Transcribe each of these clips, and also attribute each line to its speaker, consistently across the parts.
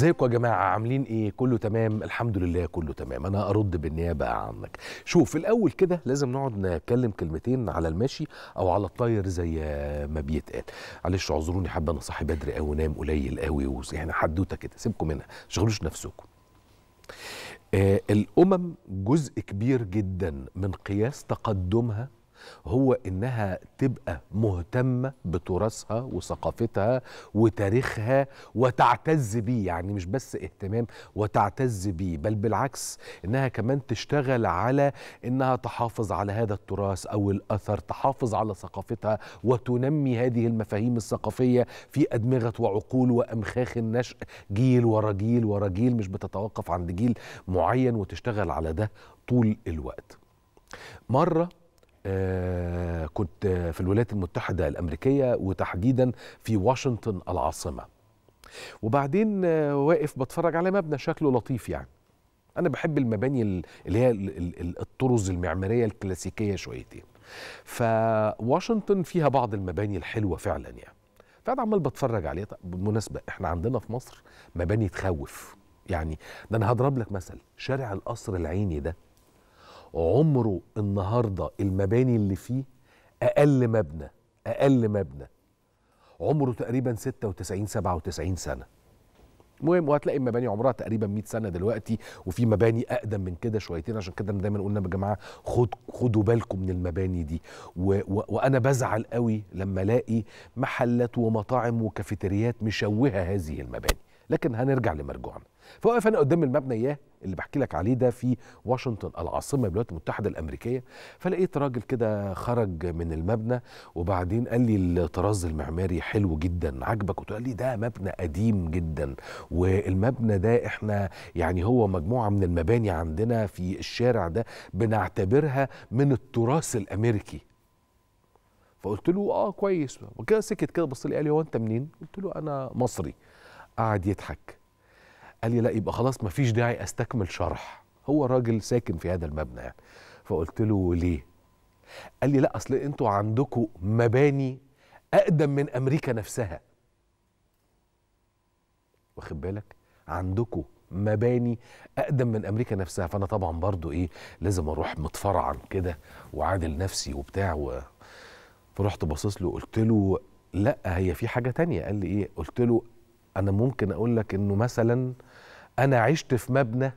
Speaker 1: ازيكم يا جماعه عاملين ايه كله تمام الحمد لله كله تمام انا ارد بالنيابه عنك شوف الاول كده لازم نقعد نتكلم كلمتين على الماشي او على الطاير زي ما بيتقال معلش اعذروني حابه انا صاحي بدري قوي نام قليل قوي يعني حدوته كده سيبكم منها شغلوش نفسكم آه الامم جزء كبير جدا من قياس تقدمها هو انها تبقى مهتمه بتراثها وثقافتها وتاريخها وتعتز بيه يعني مش بس اهتمام وتعتز بيه بل بالعكس انها كمان تشتغل على انها تحافظ على هذا التراث او الاثر تحافظ على ثقافتها وتنمي هذه المفاهيم الثقافيه في ادمغه وعقول وامخاخ النشء جيل ورا جيل ورا جيل مش بتتوقف عند جيل معين وتشتغل على ده طول الوقت مره آه، كنت في الولايات المتحدة الأمريكية وتحديدا في واشنطن العاصمة وبعدين آه، واقف بتفرج على مبنى شكله لطيف يعني أنا بحب المباني اللي هي الطرز المعمارية الكلاسيكية شويتين فواشنطن فيها بعض المباني الحلوة فعلا يعني فأنا عمال بتفرج عليه بالمناسبة إحنا عندنا في مصر مباني تخوف يعني ده أنا هضرب لك مثل شارع القصر العيني ده عمره النهارده المباني اللي فيه اقل مبنى اقل مبنى عمره تقريبا 96 97 سنه المهم وهتلاقي المباني عمرها تقريبا 100 سنه دلوقتي وفي مباني اقدم من كده شويتين عشان كده دايما قلنا يا جماعه خد خدوا بالكم من المباني دي و و وانا بزعل قوي لما الاقي محلات ومطاعم وكافيتريات مشوهه هذه المباني لكن هنرجع لمرجوعنا فوقف انا قدام المبنى اياه اللي بحكي لك عليه ده في واشنطن العاصمه الولايات المتحده الامريكيه فلقيت راجل كده خرج من المبنى وبعدين قال لي الطراز المعماري حلو جدا عجبك وقال لي ده مبنى قديم جدا والمبنى ده احنا يعني هو مجموعه من المباني عندنا في الشارع ده بنعتبرها من التراث الامريكي فقلت له اه كويس وكده سكت كده بص لي قال لي هو انت منين قلت له انا مصري قعد يضحك قال لي لا يبقى خلاص ما فيش داعي استكمل شرح هو راجل ساكن في هذا المبنى يعني فقلت له ليه قال لي لا اصل انتوا عندكم مباني اقدم من امريكا نفسها واخد بالك عندكم مباني اقدم من امريكا نفسها فانا طبعا برضو ايه لازم اروح متفرعا كده وعادل نفسي وبتاع و... فرحت باصص له قلت له لا هي في حاجه تانية قال لي ايه قلت له انا ممكن اقول لك انه مثلا انا عشت في مبنى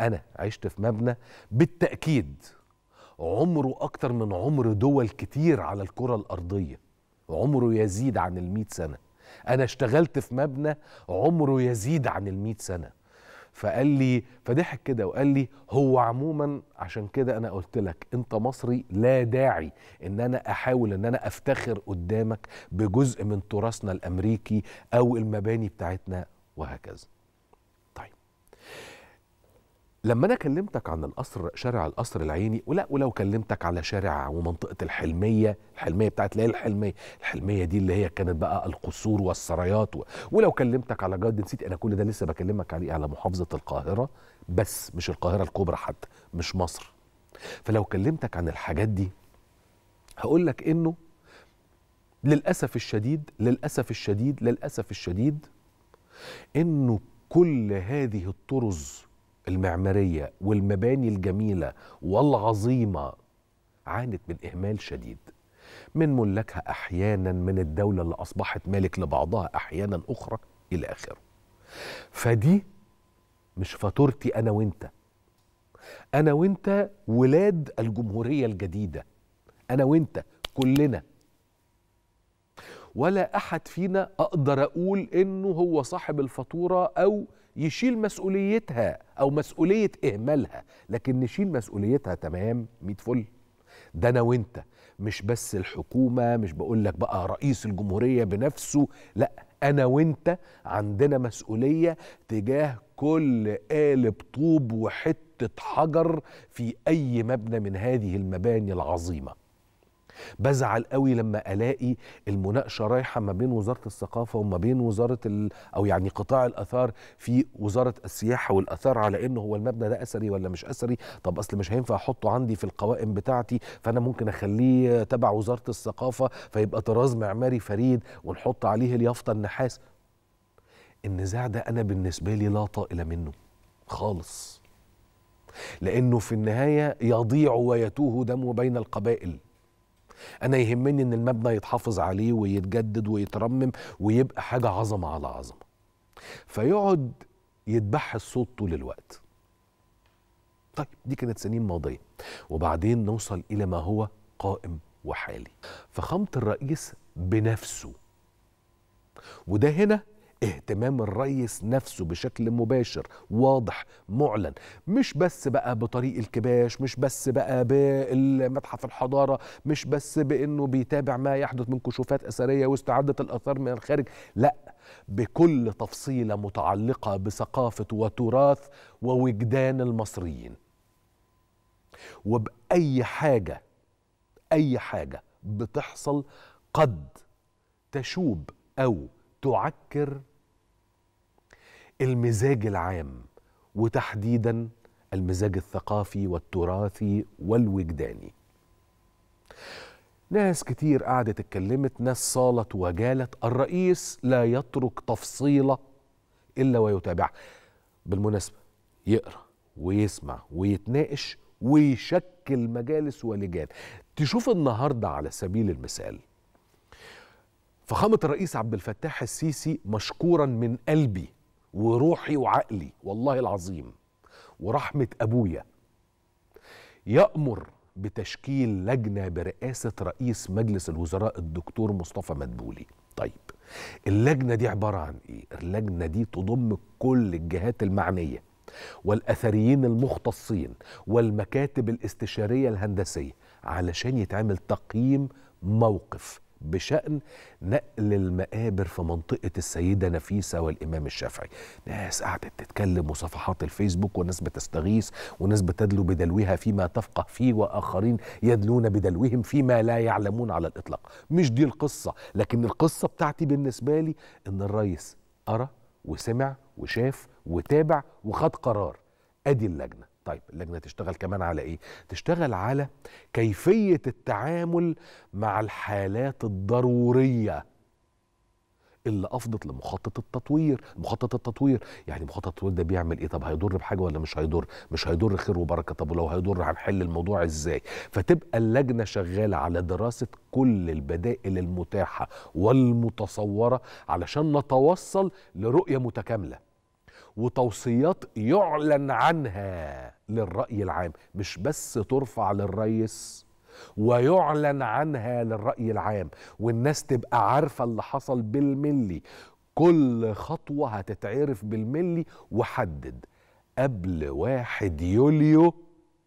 Speaker 1: انا عشت في مبنى بالتاكيد عمره اكتر من عمر دول كتير على الكره الارضيه عمره يزيد عن المئة سنه انا اشتغلت في مبنى عمره يزيد عن المئة سنه فقال لي فضحك كده وقال لي هو عموما عشان كده انا قلت لك انت مصري لا داعي ان انا احاول ان انا افتخر قدامك بجزء من تراثنا الامريكي او المباني بتاعتنا وهكذا لما انا كلمتك عن القصر شارع القصر العيني ولا ولو كلمتك على شارع ومنطقه الحلميه الحلميه بتاعت اللي هي الحلميه الحلميه دي اللي هي كانت بقى القصور والسرايات و... ولو كلمتك على جاردن نسيت انا كل ده لسه بكلمك عليه على محافظه القاهره بس مش القاهره الكبرى حتى مش مصر فلو كلمتك عن الحاجات دي هقول لك انه للاسف الشديد للاسف الشديد للاسف الشديد انه كل هذه الطرز المعماريه والمباني الجميله والعظيمه عانت من اهمال شديد من ملاكها احيانا من الدوله اللي اصبحت مالك لبعضها احيانا اخرى الى اخره فدي مش فاتورتي انا وانت انا وانت ولاد الجمهوريه الجديده انا وانت كلنا ولا احد فينا اقدر اقول انه هو صاحب الفاتوره او يشيل مسؤوليتها او مسؤوليه اهمالها لكن نشيل مسؤوليتها تمام 100 فل ده انا وانت مش بس الحكومه مش بقول لك بقى رئيس الجمهوريه بنفسه لا انا وانت عندنا مسؤوليه تجاه كل قالب طوب وحته حجر في اي مبنى من هذه المباني العظيمه بزعل قوي لما الاقي المناقشه رايحه ما بين وزاره الثقافه وما بين وزاره ال... او يعني قطاع الاثار في وزاره السياحه والاثار على انه هو المبنى ده اثري ولا مش اثري طب اصل مش هينفع احطه عندي في القوائم بتاعتي فانا ممكن اخليه تبع وزاره الثقافه فيبقى طراز معماري فريد ونحط عليه اليافطه النحاس النزاع ده انا بالنسبه لي لا طائل منه خالص لانه في النهايه يضيع ويتوه دمه بين القبائل انا يهمني ان المبنى يتحافظ عليه ويتجدد ويترمم ويبقى حاجه عظمه على عظمه فيقعد يتبح الصوت طول الوقت طيب دي كانت سنين ماضيه وبعدين نوصل الى ما هو قائم وحالي فخامه الرئيس بنفسه وده هنا اهتمام الرئيس نفسه بشكل مباشر واضح معلن مش بس بقى بطريق الكباش مش بس بقى بالمتحف الحضارة مش بس بأنه بيتابع ما يحدث من كشوفات أثرية واستعادة الآثار من الخارج لأ بكل تفصيلة متعلقة بثقافة وتراث ووجدان المصريين وبأي حاجة أي حاجة بتحصل قد تشوب أو تعكر المزاج العام وتحديدا المزاج الثقافي والتراثي والوجداني ناس كتير قعدت اتكلمت ناس صالت وجالت الرئيس لا يترك تفصيلة إلا ويتابعها بالمناسبة يقرأ ويسمع ويتناقش ويشكل مجالس ولجان تشوف النهاردة على سبيل المثال فخامة الرئيس عبد الفتاح السيسي مشكورا من قلبي وروحي وعقلي والله العظيم ورحمة أبويا يأمر بتشكيل لجنة برئاسة رئيس مجلس الوزراء الدكتور مصطفى مدبولي طيب اللجنة دي عبارة عن إيه؟ اللجنة دي تضم كل الجهات المعنية والأثريين المختصين والمكاتب الاستشارية الهندسية علشان يتعمل تقييم موقف بشأن نقل المقابر في منطقة السيدة نفيسة والإمام الشافعي ناس قعدت تتكلم وصفحات الفيسبوك وناس بتستغيث وناس بتدلو بدلوها فيما تفقه فيه وآخرين يدلون بدلوهم فيما لا يعلمون على الإطلاق مش دي القصة لكن القصة بتاعتي بالنسبة لي إن الرئيس أرى وسمع وشاف وتابع وخد قرار أدي اللجنة طيب اللجنه تشتغل كمان على ايه تشتغل على كيفيه التعامل مع الحالات الضروريه اللي افضت لمخطط التطوير مخطط التطوير يعني مخطط التطوير ده بيعمل ايه طب هيضر بحاجه ولا مش هيضر مش هيضر خير وبركه طب ولو هيضر هنحل الموضوع ازاي فتبقى اللجنه شغاله على دراسه كل البدائل المتاحه والمتصوره علشان نتوصل لرؤيه متكامله وتوصيات يعلن عنها للرأي العام مش بس ترفع للريس ويعلن عنها للرأي العام والناس تبقى عارفة اللي حصل بالملي كل خطوة هتتعرف بالملي وحدد قبل 1 يوليو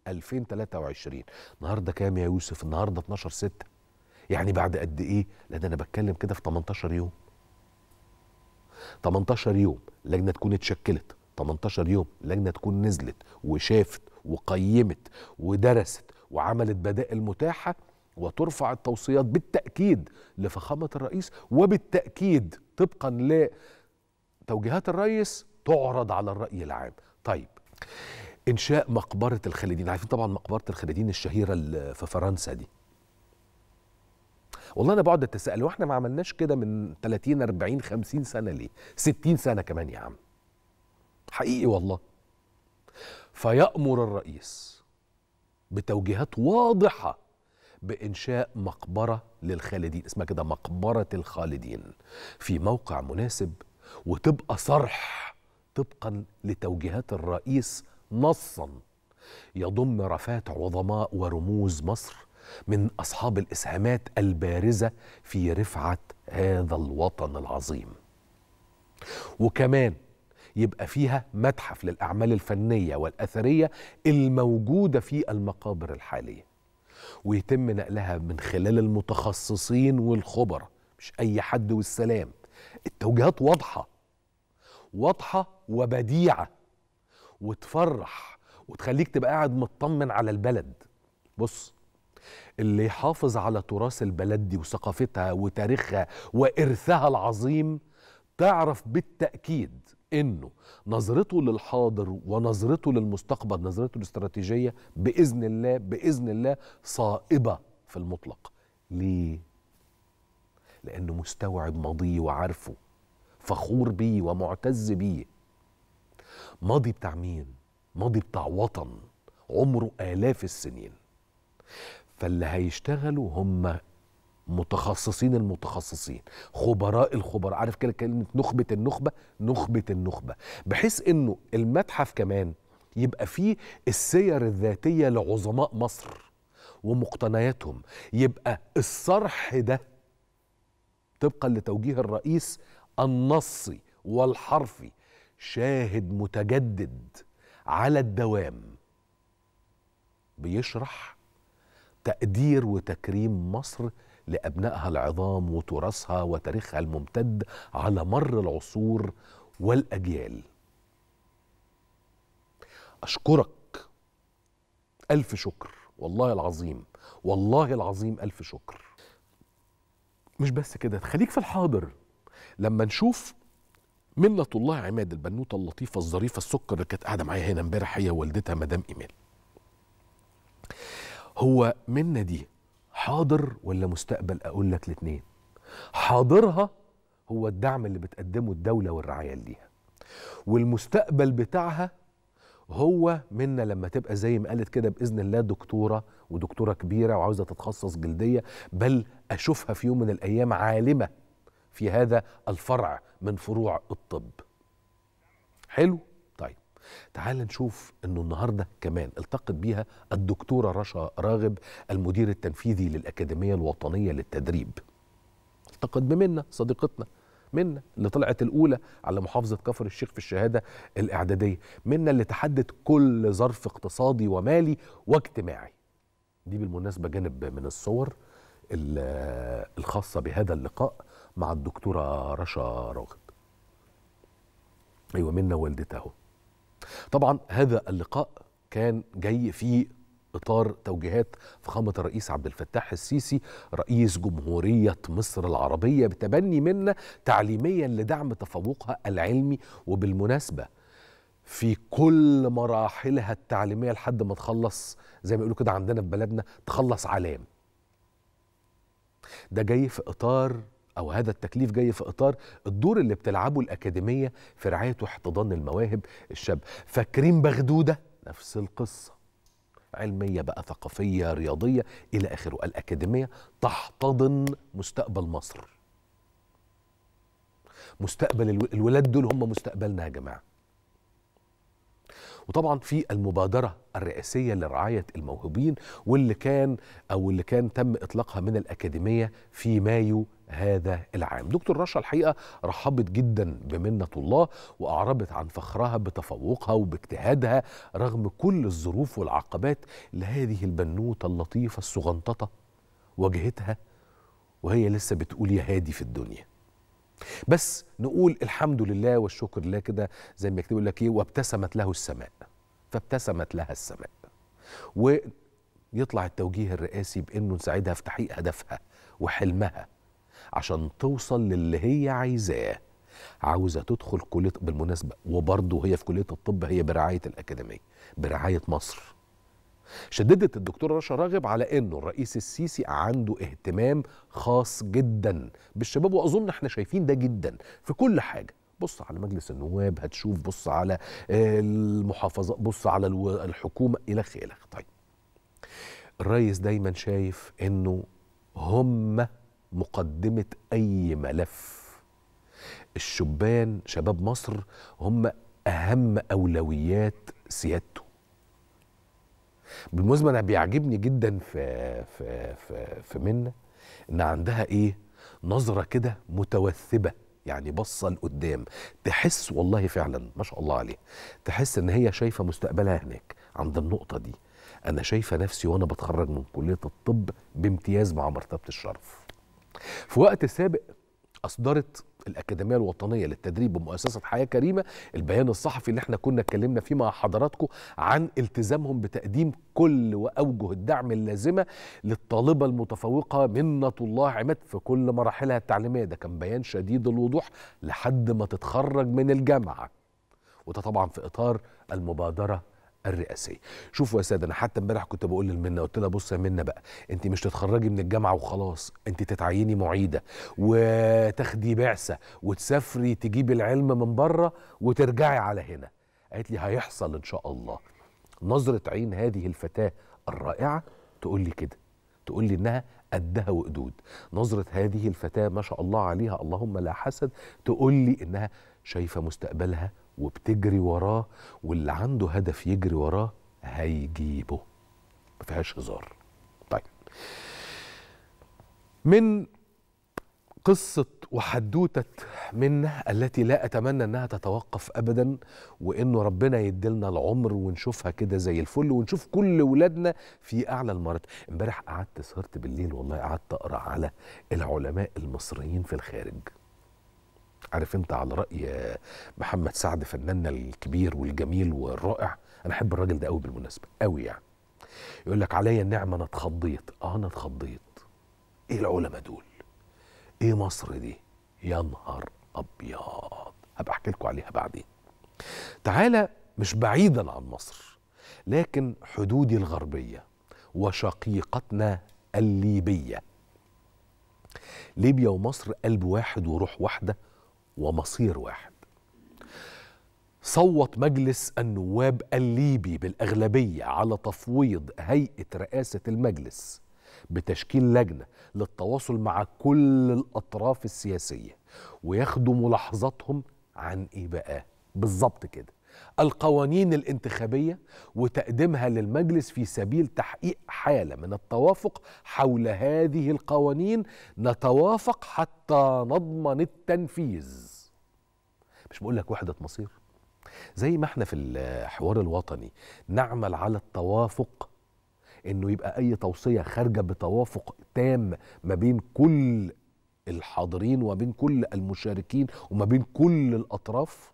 Speaker 1: 2023 النهاردة كام يا يوسف النهاردة 12 6 يعني بعد قد ايه لا ده انا بتكلم كده في 18 يوم 18 يوم لجنه تكون اتشكلت 18 يوم لجنه تكون نزلت وشافت وقيمت ودرست وعملت بدائل متاحه وترفع التوصيات بالتاكيد لفخامه الرئيس وبالتاكيد طبقا لتوجيهات الرئيس تعرض على الراي العام طيب انشاء مقبره الخالدين عارفين طبعا مقبره الخالدين الشهيره في فرنسا دي والله انا بقعد اتساءل واحنا ما عملناش كده من 30 40 50 سنه ليه 60 سنه كمان يا عم حقيقي والله فيامر الرئيس بتوجيهات واضحه بانشاء مقبره للخالدين اسمها كده مقبره الخالدين في موقع مناسب وتبقى صرح طبقا لتوجيهات الرئيس نصا يضم رفات عظماء ورموز مصر من أصحاب الإسهامات البارزة في رفعة هذا الوطن العظيم وكمان يبقى فيها متحف للأعمال الفنية والأثرية الموجودة في المقابر الحالية ويتم نقلها من خلال المتخصصين والخبر مش أي حد والسلام التوجيهات واضحة واضحة وبديعة وتفرح وتخليك تبقى قاعد مطمن على البلد بص اللي يحافظ على تراث البلد دي وثقافتها وتاريخها وإرثها العظيم تعرف بالتأكيد انه نظرته للحاضر ونظرته للمستقبل نظرته الاستراتيجيه باذن الله باذن الله صائبه في المطلق ليه لانه مستوعب ماضيه وعارفه فخور بيه ومعتز بيه ماضي بتاع مين ماضي بتاع وطن عمره الاف السنين فاللي هيشتغلوا هم متخصصين المتخصصين خبراء الخبراء عارف كده كلمة نخبة النخبة نخبة النخبة بحيث انه المتحف كمان يبقى فيه السير الذاتية لعظماء مصر ومقتنياتهم يبقى الصرح ده طبقا لتوجيه الرئيس النصي والحرفي شاهد متجدد على الدوام بيشرح تقدير وتكريم مصر لأبنائها العظام وتراثها وتاريخها الممتد على مر العصور والأجيال أشكرك ألف شكر والله العظيم والله العظيم ألف شكر مش بس كده خليك في الحاضر لما نشوف منة الله عماد البنوتة اللطيفة الظريفة السكر اللي كانت قاعدة معايا هنا امبارح هي والدتها مدام إيميل هو منا دي حاضر ولا مستقبل اقول لك الاثنين حاضرها هو الدعم اللي بتقدمه الدولة والرعاية ليها والمستقبل بتاعها هو منا لما تبقى زي ما قالت كده بإذن الله دكتورة ودكتورة كبيرة وعاوزة تتخصص جلدية بل أشوفها في يوم من الأيام عالمة في هذا الفرع من فروع الطب حلو تعال نشوف انه النهارده كمان التقت بيها الدكتوره رشا راغب المدير التنفيذي للاكاديميه الوطنيه للتدريب التقت بمنا صديقتنا منا اللي طلعت الاولى على محافظه كفر الشيخ في الشهاده الاعداديه منا اللي تحدد كل ظرف اقتصادي ومالي واجتماعي دي بالمناسبه جانب من الصور الخاصه بهذا اللقاء مع الدكتوره رشا راغب ايوه منا والدتها اهو طبعا هذا اللقاء كان جاي في اطار توجيهات فخامه الرئيس عبد الفتاح السيسي رئيس جمهوريه مصر العربيه بتبني منا تعليميا لدعم تفوقها العلمي وبالمناسبه في كل مراحلها التعليميه لحد ما تخلص زي ما يقولوا كده عندنا في بلدنا تخلص علام ده جاي في اطار او هذا التكليف جاي في اطار الدور اللي بتلعبه الاكاديميه في رعايه واحتضان المواهب الشابه فاكرين بغدوده نفس القصه علميه بقى ثقافيه رياضيه الى اخره الاكاديميه تحتضن مستقبل مصر مستقبل الولاد دول هم مستقبلنا يا جماعه وطبعا في المبادرة الرئاسية لرعاية الموهوبين واللي كان أو اللي كان تم إطلاقها من الأكاديمية في مايو هذا العام دكتور رشا الحقيقة رحبت جدا بمنة الله وأعربت عن فخرها بتفوقها وباجتهادها رغم كل الظروف والعقبات لهذه البنوتة اللطيفة الصغنططة واجهتها وهي لسه بتقول يا هادي في الدنيا بس نقول الحمد لله والشكر لله كده زي ما يكتب يقول لك ايه وابتسمت له السماء فابتسمت لها السماء ويطلع التوجيه الرئاسي بانه نساعدها في تحقيق هدفها وحلمها عشان توصل للي هي عايزاه عاوزه تدخل كليه بالمناسبه وبرضه هي في كليه الطب هي برعايه الاكاديميه برعايه مصر شددت الدكتوره رشا راغب على انه الرئيس السيسي عنده اهتمام خاص جدا بالشباب واظن احنا شايفين ده جدا في كل حاجه بص على مجلس النواب هتشوف بص على المحافظات بص على الحكومه الى اخره طيب الرئيس دايما شايف انه هم مقدمه اي ملف الشبان شباب مصر هم اهم اولويات سيادته بالمناسبه انا بيعجبني جدا في في في, في منة ان عندها ايه نظره كده متوثبه يعني بصه لقدام تحس والله فعلا ما شاء الله عليها تحس ان هي شايفه مستقبلها هناك عند النقطه دي انا شايفه نفسي وانا بتخرج من كليه الطب بامتياز مع مرتبه الشرف في وقت سابق أصدرت الأكاديمية الوطنية للتدريب بمؤسسة حياة كريمة البيان الصحفي اللي احنا كنا اتكلمنا فيه مع حضراتكم عن التزامهم بتقديم كل وأوجه الدعم اللازمة للطالبة المتفوقة منة الله عماد في كل مراحلها التعليمية ده كان بيان شديد الوضوح لحد ما تتخرج من الجامعة وده طبعا في إطار المبادرة الرئاسيه شوفوا يا ساده انا حتى امبارح كنت بقول لمنى قلت لها بص يا منى بقى انت مش تتخرجي من الجامعه وخلاص انت تتعيني معيده وتاخدي بعثه وتسافري تجيبي العلم من بره وترجعي على هنا قالت لي هيحصل ان شاء الله نظره عين هذه الفتاه الرائعه تقول لي كده تقول لي انها قدها وقدود نظره هذه الفتاه ما شاء الله عليها اللهم لا حسد تقول لي انها شايفه مستقبلها وبتجري وراه واللي عنده هدف يجري وراه هيجيبه ما فيهاش هزار طيب من قصة وحدوتة منا التي لا أتمنى أنها تتوقف أبدا وإنه ربنا يدلنا العمر ونشوفها كده زي الفل ونشوف كل ولادنا في أعلى المرات امبارح قعدت سهرت بالليل والله قعدت أقرأ على العلماء المصريين في الخارج عارف انت على راي محمد سعد فناننا الكبير والجميل والرائع انا احب الراجل ده قوي بالمناسبه قوي يعني يقول لك عليا النعمه انا اتخضيت اه انا اتخضيت ايه العلماء دول ايه مصر دي يا نهار ابيض هبقى احكي لكم عليها بعدين تعالى مش بعيدا عن مصر لكن حدودي الغربيه وشقيقتنا الليبيه ليبيا ومصر قلب واحد وروح واحده ومصير واحد صوت مجلس النواب الليبي بالأغلبية على تفويض هيئة رئاسة المجلس بتشكيل لجنة للتواصل مع كل الأطراف السياسية وياخدوا ملاحظاتهم عن إيه بقى بالظبط كده القوانين الانتخابية وتقديمها للمجلس في سبيل تحقيق حالة من التوافق حول هذه القوانين نتوافق حتى نضمن التنفيذ مش بقول لك وحده مصير زي ما احنا في الحوار الوطني نعمل على التوافق انه يبقى اي توصيه خارجه بتوافق تام ما بين كل الحاضرين وما بين كل المشاركين وما بين كل الاطراف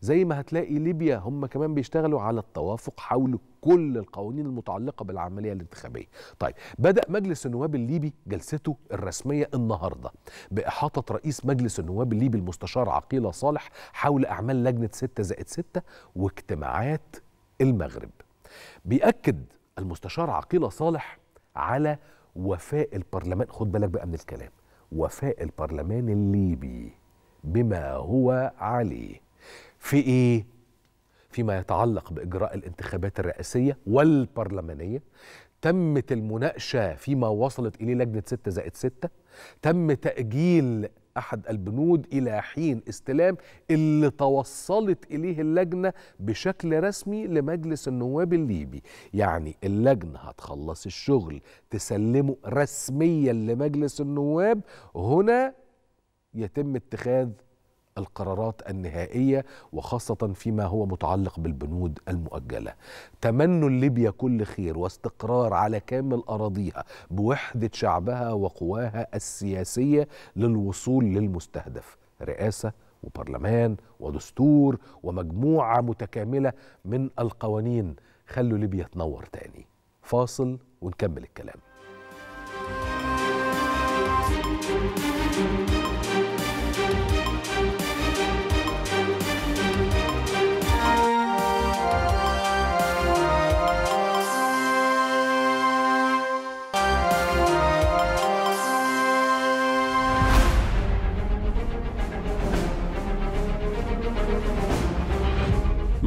Speaker 1: زي ما هتلاقي ليبيا هم كمان بيشتغلوا على التوافق حول كل القوانين المتعلقه بالعمليه الانتخابيه. طيب بدا مجلس النواب الليبي جلسته الرسميه النهارده باحاطه رئيس مجلس النواب الليبي المستشار عقيله صالح حول اعمال لجنه 6 زائد 6 واجتماعات المغرب. بيأكد المستشار عقيله صالح على وفاء البرلمان خد بالك بقى من الكلام وفاء البرلمان الليبي بما هو عليه في إيه؟ فيما يتعلق بإجراء الانتخابات الرئاسية والبرلمانية تمت المناقشة فيما وصلت إليه لجنة 6 زائد 6 تم تأجيل أحد البنود إلى حين استلام اللي توصلت إليه اللجنة بشكل رسمي لمجلس النواب الليبي يعني اللجنة هتخلص الشغل تسلمه رسميا لمجلس النواب هنا يتم اتخاذ القرارات النهائية وخاصة فيما هو متعلق بالبنود المؤجلة تمنوا ليبيا كل خير واستقرار على كامل أراضيها بوحدة شعبها وقواها السياسية للوصول للمستهدف رئاسة وبرلمان ودستور ومجموعة متكاملة من القوانين خلوا ليبيا تنور تاني فاصل ونكمل الكلام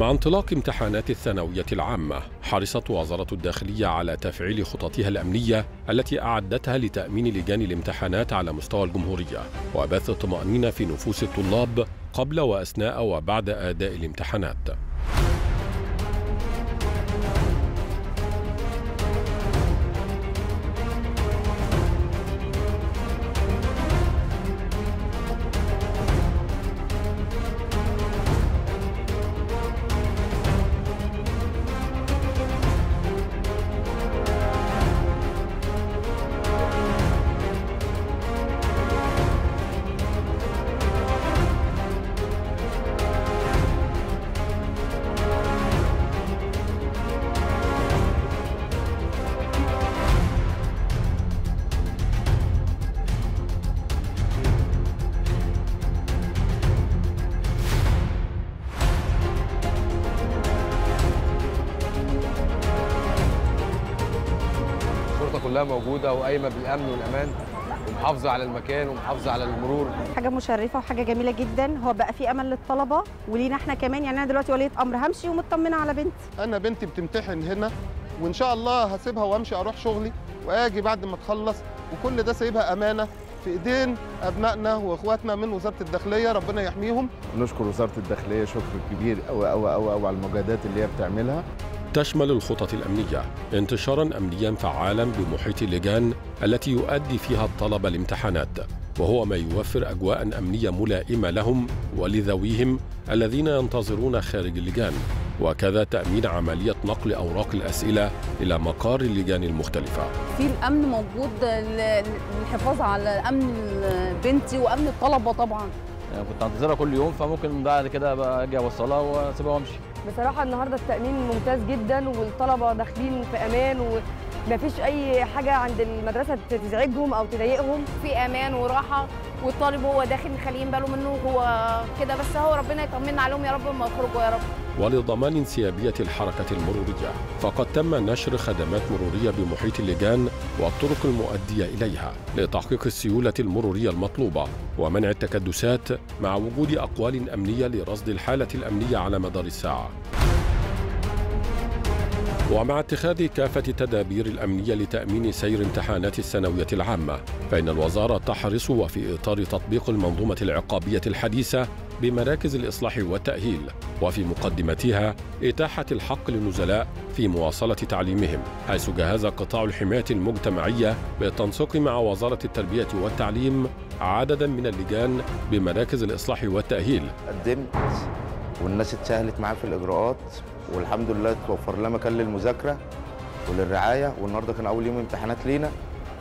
Speaker 2: مع انطلاق امتحانات الثانوية العامة حرصت وزارة الداخلية على تفعيل خططها الأمنية التي أعدتها لتأمين لجان الامتحانات على مستوى الجمهورية وبث الطمأنينة في نفوس الطلاب قبل وأثناء وبعد أداء الامتحانات
Speaker 1: موجوده وقايمه بالامن والامان ومحافظه على المكان ومحافظه على المرور
Speaker 3: حاجه مشرفه وحاجه جميله جدا
Speaker 4: هو بقى في امل للطلبه ولينا احنا كمان يعني انا دلوقتي وليت امر همشي ومطمنه على بنتي انا بنتي
Speaker 5: بتمتحن هنا وان شاء الله هسيبها وامشي اروح شغلي واجي بعد ما تخلص وكل ده سايبها امانه في ايدين ابنائنا واخواتنا من وزاره الداخليه ربنا
Speaker 6: يحميهم نشكر وزاره الداخليه شكر كبير قوي قوي قوي على المجاهدات اللي هي بتعملها
Speaker 2: تشمل الخطط الأمنية انتشارا أمنيا فعالا بمحيط اللجان التي يؤدي فيها الطلبة الامتحانات وهو ما يوفر أجواء أمنية ملائمة لهم ولذويهم الذين ينتظرون خارج اللجان وكذا تأمين عملية نقل أوراق الأسئلة إلى مقار اللجان المختلفة
Speaker 7: في الأمن موجود
Speaker 3: للحفاظ على أمن بنتي وأمن الطلبة طبعا
Speaker 2: يعني كنت انتظرها كل يوم فممكن بعد كده بقى اجي اوصلها واسيبها وامشي
Speaker 3: بصراحه النهارده التامين ممتاز جدا والطلبه داخلين في امان مفيش اي حاجه عند المدرسه تزعجهم او تضايقهم في امان وراحه والطالب هو داخل مخليين باله منه هو كده بس هو ربنا يطمنا عليهم يا رب ما يخرجوا يا رب
Speaker 2: ولضمان انسيابية الحركة المرورية فقد تم نشر خدمات مرورية بمحيط اللجان والطرق المؤدية إليها لتحقيق السيولة المرورية المطلوبة ومنع التكدسات مع وجود أقوال أمنية لرصد الحالة الأمنية على مدار الساعة ومع اتخاذ كافة التدابير الأمنية لتأمين سير امتحانات الثانوية العامة فإن الوزارة تحرص وفي إطار تطبيق المنظومة العقابية الحديثة بمراكز الإصلاح والتأهيل وفي مقدمتها إتاحة الحق للنزلاء في مواصلة تعليمهم حيث جهز قطاع الحماية المجتمعية بالتنسيق مع وزارة التربية والتعليم عددا من اللجان بمراكز الإصلاح والتأهيل قدمت والناس اتسهلت معاه في الإجراءات والحمد لله توفر
Speaker 6: لنا مكان للمذاكره وللرعايه والنهارده كان اول يوم امتحانات لينا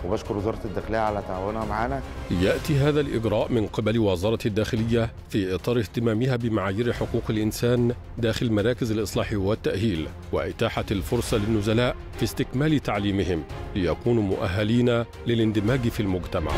Speaker 6: وبشكر وزاره الداخليه على تعاونها معانا.
Speaker 2: ياتي هذا الاجراء من قبل وزاره الداخليه في اطار اهتمامها بمعايير حقوق الانسان داخل مراكز الاصلاح والتاهيل واتاحه الفرصه للنزلاء في استكمال تعليمهم ليكونوا مؤهلين للاندماج في المجتمع.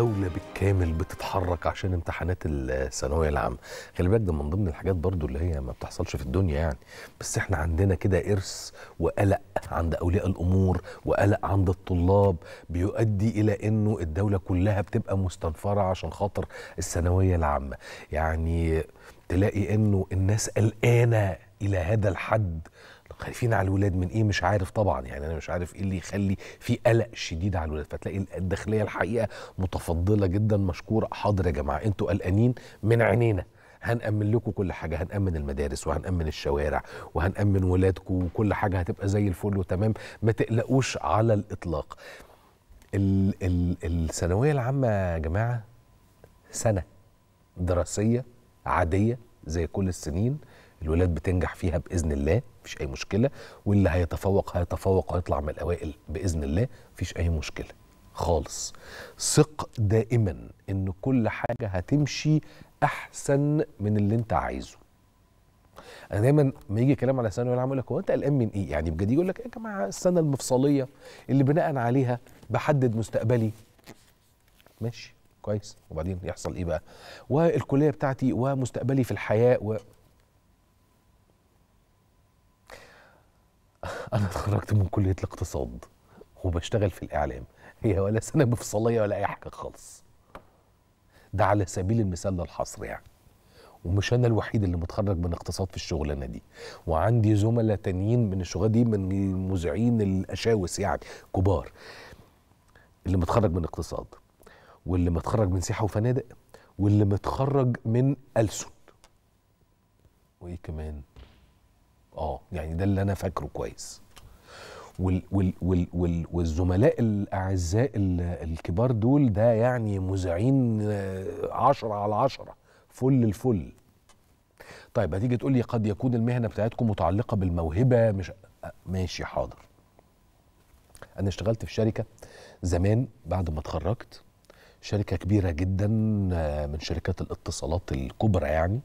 Speaker 1: الدوله بالكامل بتتحرك عشان امتحانات الثانويه العامه خلي بالك ده من ضمن الحاجات برضو اللي هي ما بتحصلش في الدنيا يعني بس احنا عندنا كده ارث وقلق عند اولياء الامور وقلق عند الطلاب بيؤدي الى انه الدوله كلها بتبقى مستنفره عشان خاطر الثانويه العامه يعني تلاقي انه الناس قلقانه الى هذا الحد خايفين على الولاد من ايه مش عارف طبعا يعني انا مش عارف ايه اللي يخلي في قلق شديد على الولاد فتلاقي الداخليه الحقيقه متفضله جدا مشكوره حاضر يا جماعه انتوا قلقانين من عينينا هنأمن لكم كل حاجة هنأمن المدارس وهنأمن الشوارع وهنأمن ولادكم وكل حاجة هتبقى زي الفل وتمام ما تقلقوش على الإطلاق ال ال الثانوية العامة يا جماعة سنة دراسية عادية زي كل السنين الولاد بتنجح فيها باذن الله مفيش اي مشكله واللي هيتفوق هيتفوق ويطلع من الاوائل باذن الله مفيش اي مشكله خالص ثق دائما ان كل حاجه هتمشي احسن من اللي انت عايزه انا دايما ما يجي كلام على ثانوي العامه يقول لك هو انت قلقان من ايه؟ يعني بجد يقول لك إيه يا جماعه السنه المفصليه اللي بناء عليها بحدد مستقبلي ماشي كويس وبعدين يحصل ايه بقى؟ والكليه بتاعتي ومستقبلي في الحياه و... انا اتخرجت من كليه الاقتصاد وبشتغل في الاعلام هي ولا سنه مفصليه ولا اي حاجه خالص ده على سبيل المثال للحصر يعني ومش انا الوحيد اللي متخرج من اقتصاد في الشغلانه دي وعندي زملاء تانيين من الشغلانه دي من المذيعين الاشاوس يعني كبار اللي متخرج من اقتصاد واللي متخرج من سياحه وفنادق واللي متخرج من ألسن وايه كمان اه يعني ده اللي انا فاكره كويس وال وال وال وال والزملاء الاعزاء الكبار دول ده يعني مذيعين آه، عشرة على عشرة فل الفل طيب هتيجي تقول لي قد يكون المهنه بتاعتكم متعلقه بالموهبه مش آه، ماشي حاضر انا اشتغلت في شركه زمان بعد ما اتخرجت شركه كبيره جدا آه، من شركات الاتصالات الكبرى يعني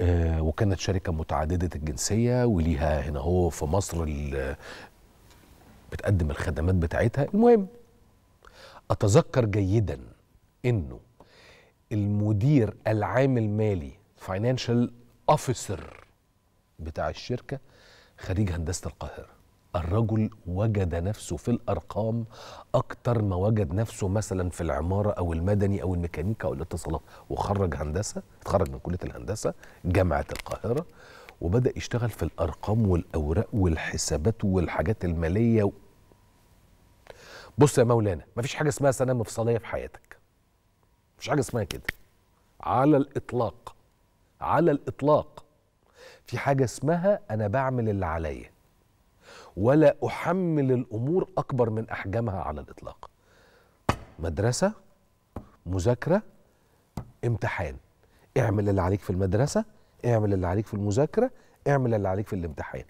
Speaker 1: آه، وكانت شركة متعددة الجنسية وليها هنا هو في مصر بتقدم الخدمات بتاعتها المهم أتذكر جيدا أنه المدير العام المالي فاينانشال أوفيسر بتاع الشركة خريج هندسة القاهرة الرجل وجد نفسه في الارقام اكتر ما وجد نفسه مثلا في العماره او المدني او الميكانيكا او الاتصالات وخرج هندسه اتخرج من كليه الهندسه جامعه القاهره وبدا يشتغل في الارقام والاوراق والحسابات والحاجات الماليه و... بص يا مولانا مفيش حاجه اسمها سنه مفصليه في حياتك مفيش حاجه اسمها كده على الاطلاق على الاطلاق في حاجه اسمها انا بعمل اللي عليا ولا احمل الامور اكبر من احجامها على الاطلاق مدرسه مذاكره امتحان اعمل اللي عليك في المدرسه اعمل اللي عليك في المذاكره اعمل اللي عليك في الامتحان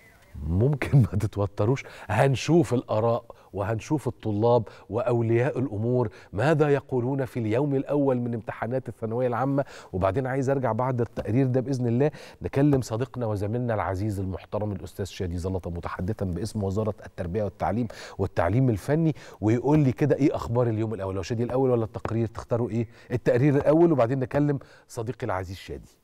Speaker 1: ممكن ما تتوتروش هنشوف الاراء وهنشوف الطلاب واولياء الامور ماذا يقولون في اليوم الاول من امتحانات الثانويه العامه وبعدين عايز ارجع بعد التقرير ده باذن الله نكلم صديقنا وزميلنا العزيز المحترم الاستاذ شادي زلطه متحدثا باسم وزاره التربيه والتعليم والتعليم الفني ويقول لي كده ايه اخبار اليوم الاول لو شادي الاول ولا التقرير تختاروا ايه التقرير الاول وبعدين نكلم صديقي العزيز شادي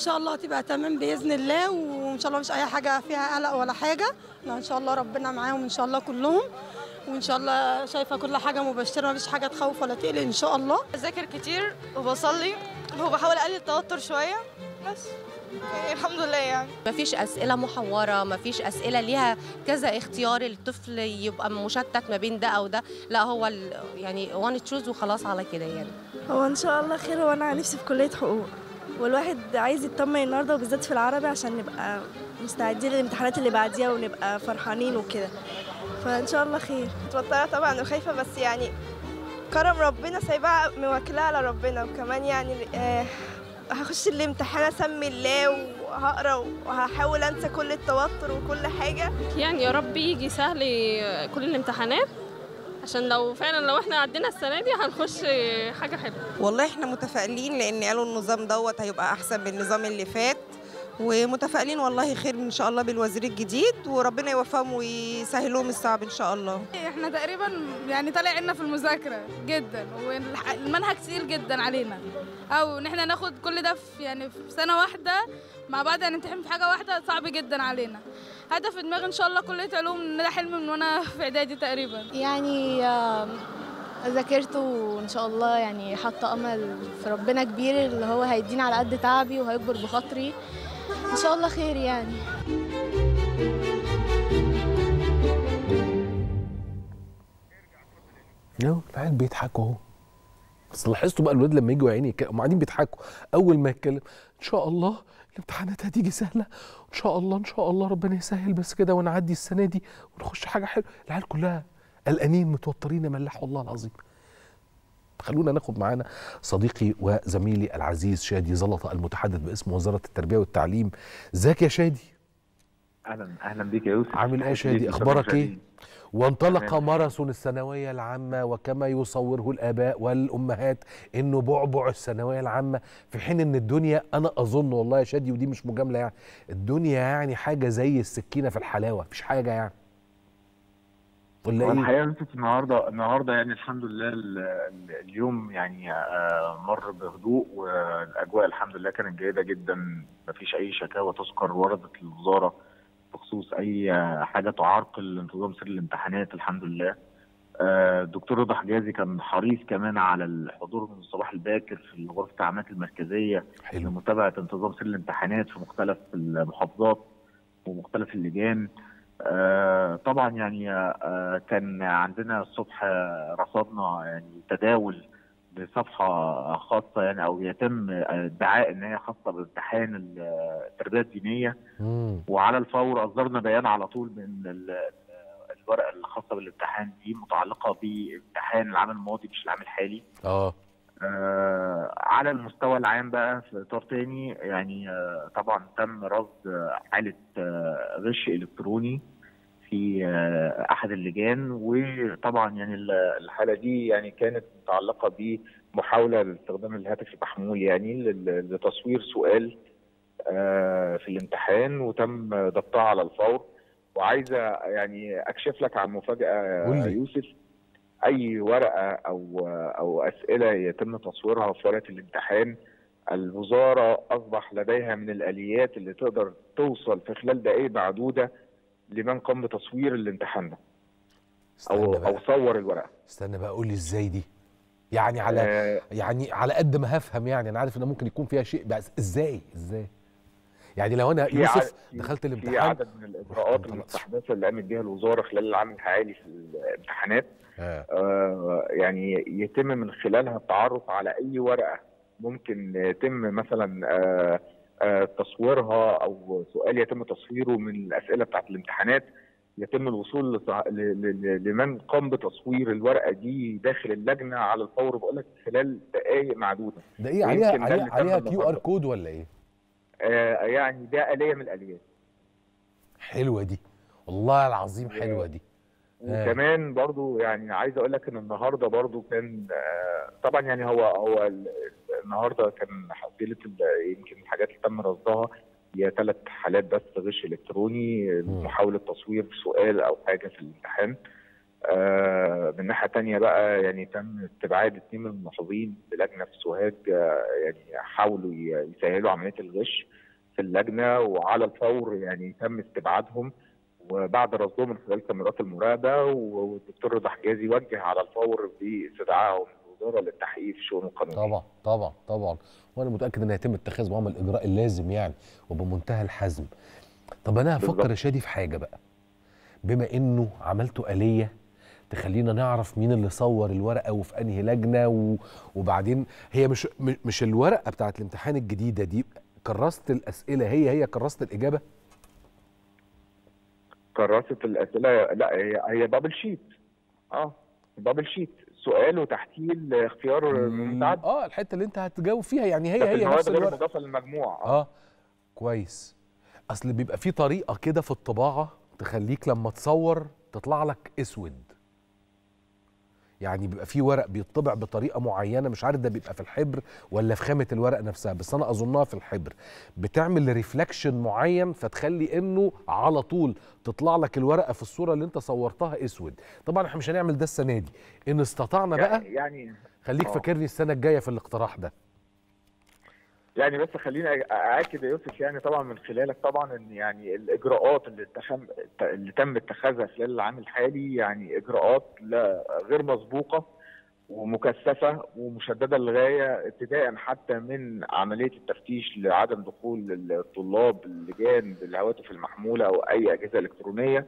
Speaker 3: شاء الله هتبقى تمام باذن الله وان شاء الله مش اي حاجه فيها قلق ولا حاجه ان شاء الله ربنا معاهم ان شاء الله كلهم وان شاء الله شايفه كل حاجه مبشره مفيش حاجه تخوف ولا تقلق ان شاء الله بذاكر كتير وبصلي وبحاول اقلل التوتر شويه بس الحمد لله يعني
Speaker 4: مفيش اسئله محوره مفيش اسئله ليها كذا اختيار الطفل يبقى مشتت ما بين ده او ده لا هو يعني وان تشوز وخلاص على كده يعني
Speaker 3: هو ان شاء الله خير وانا نفسي في كليه حقوق والواحد عايز يطمن النهارده وبالذات في العربي عشان نبقى مستعدين للامتحانات اللي بعديها ونبقى فرحانين وكده فان شاء الله خير متوتره طبعا وخايفه بس يعني كرم ربنا سايباها موكلها على ربنا وكمان يعني آه هخش الامتحان اسمي الله وهقرا وهحاول انسى كل التوتر وكل حاجه يعني يا رب يجي سهل كل الامتحانات عشان لو فعلا لو احنا عدينا السنه دي هنخش حاجه حلوه والله احنا متفائلين لان قالوا النظام دوت هيبقى احسن من النظام اللي فات ومتفائلين والله خير ان شاء الله بالوزير الجديد وربنا يوفقهم ويسهل لهم الصعب ان شاء الله احنا تقريبا يعني طالع لنا في المذاكره جدا والمنهج كتير جدا علينا او ان احنا ناخد كل ده في يعني في سنه واحده مع بعض هنمتحن يعني في حاجه واحده صعب جدا علينا هدف في دماغي ان شاء الله كليه علوم ده حلم من وانا في اعدادي تقريبا يعني ذاكرت وان شاء الله يعني حاطه امل في ربنا كبير اللي هو هيديني على قد تعبي وهيكبر بخاطري ان شاء الله خير يعني
Speaker 1: نو العيال بيضحكوا اهو بس لاحظتوا بقى الولاد لما يجوا عيني هم قاعدين بيضحكوا اول ما يتكلم ان شاء الله الامتحانات هتيجي سهله ان شاء الله ان شاء الله ربنا يسهل بس كده ونعدي السنه دي ونخش حاجه حلوه العيال كلها قلقانين متوترين ملح والله العظيم خلونا ناخد معانا صديقي وزميلي العزيز شادي زلطه المتحدث باسم وزاره التربيه والتعليم ازيك يا شادي
Speaker 6: اهلا اهلا بيك يا يوسف عامل ايه يا إيه شادي اخبارك ايه
Speaker 1: وانطلق ماراثون الثانوية العامة وكما يصوره الآباء والأمهات أنه بعبع الثانوية العامة في حين أن الدنيا أنا أظن والله يا شادي ودي مش مجاملة يعني الدنيا يعني حاجة زي السكينة في الحلاوة مفيش حاجة يعني ولا ايه؟ الحقيقه
Speaker 6: النهارده النهارده يعني الحمد لله اليوم يعني آه، مر بهدوء والاجواء الحمد لله كانت جيده جدا مفيش اي شكاوى تذكر وردت للوزاره بخصوص اي آه، حاجه تعرقل انتظام سر الامتحانات الحمد لله الدكتور آه، رضا حجازي كان حريص كمان على الحضور من الصباح الباكر في غرفه التعاملات المركزيه حلو. لمتابعه انتظام سر الامتحانات في مختلف المحافظات ومختلف اللجان آه، طبعا يعني كان عندنا الصبح رصدنا يعني تداول بصفحه خاصه يعني او يتم ادعاء ان هي خاصه بامتحان التربيه الدينيه وعلى الفور اصدرنا بيان على طول بان الورقه الخاصه بالامتحان دي متعلقه بامتحان العام الماضي مش العام الحالي آه. اه على المستوى العام بقى في اطار تاني يعني آه طبعا تم رصد آه حاله غش الكتروني في آه، احد اللجان وطبعا يعني الحاله دي يعني كانت متعلقه بمحاوله لاستخدام الهاتف المحمول يعني لتصوير سؤال آه، في الامتحان وتم ضبطها على الفور وعايزه يعني اكشف لك عن مفاجاه يوسف اي ورقه او او اسئله يتم تصويرها في ورقه الامتحان الوزاره اصبح لديها من الاليات اللي تقدر توصل في خلال دقائق معدوده لمن قام بتصوير الامتحان ده
Speaker 1: او بقى. او صور الورقه استنى بقى قول لي ازاي دي يعني على آه يعني على قد ما هفهم يعني انا عارف ان ممكن يكون فيها شيء بس ازاي ازاي يعني لو انا يوسف دخلت
Speaker 6: الامتحان في عدد من الاجراءات المستحدثه اللي قامت بها الوزاره خلال العام الحالي في الامتحانات آه. آه يعني يتم من خلالها التعرف على اي ورقه ممكن يتم مثلا آه آه، تصويرها او سؤال يتم تصويره من الاسئله بتاعه الامتحانات يتم الوصول لمن قام بتصوير الورقه دي داخل اللجنه على الفور بقول لك خلال دقائق
Speaker 1: معدوده ده ايه عليها عليها, عليها كيو ار كود ولا ايه؟ آه
Speaker 6: يعني ده اليه من
Speaker 1: الاليات حلوه دي والله العظيم حلوه دي آه. وكمان
Speaker 6: برضو يعني عايز اقول لك ان النهارده برضو كان آه طبعا يعني هو هو النهارده كان حصيله يمكن الحاجات اللي تم رصدها هي ثلاث حالات بس غش الكتروني محاوله تصوير سؤال او حاجه في الامتحان آه من ناحيه ثانيه بقى يعني تم استبعاد اثنين من الملاحظين بلجنه في سوهاج آه، يعني حاولوا يسهلوا عمليه الغش في اللجنه وعلى الفور يعني تم استبعادهم وبعد رصدهم من خلال كاميرات المراقبه والدكتور رضا حجازي وجه على الفور باستدعائهم الاداره للتحقيق في الشؤون القانونيه. طبعا
Speaker 1: طبعا طبعا وانا متاكد ان هيتم اتخاذ معهم الاجراء اللازم يعني وبمنتهى الحزم. طب انا هفكر يا شادي في حاجه بقى. بما انه عملتوا اليه تخلينا نعرف مين اللي صور الورقه وفي انهي لجنه و... وبعدين هي مش مش الورقه بتاعت الامتحان الجديده دي كرست الاسئله هي هي كرست الاجابه؟
Speaker 6: كرست الاسئله لا هي هي بابل شيت
Speaker 1: اه بابل شيت سؤال وتحتيل اختيار متعدد اه الحته اللي انت هتجاوب فيها يعني هي هي نفس الورقه المضافه للمجموع اه كويس اصل بيبقى في طريقه كده في الطباعه تخليك لما تصور تطلع لك اسود يعني بيبقى في ورق بيطبع بطريقه معينه مش عارف ده بيبقى في الحبر ولا في خامه الورق نفسها بس انا اظنها في الحبر بتعمل ريفلكشن معين فتخلي انه على طول تطلع لك الورقه في الصوره اللي انت صورتها اسود طبعا احنا مش هنعمل ده السنه دي ان استطعنا بقى
Speaker 6: يعني خليك آه. فاكرني
Speaker 1: السنه الجايه في الاقتراح ده
Speaker 6: يعني بس خليني اكد يا يوسف يعني طبعا من خلالك طبعا ان يعني الاجراءات اللي تخم اللي تم اتخاذها خلال العام الحالي يعني اجراءات لا غير مسبوقه ومكثفه ومشدده للغايه ابتداء حتى من عمليه التفتيش لعدم دخول الطلاب اللجان بالهواتف المحموله او اي اجهزه الكترونيه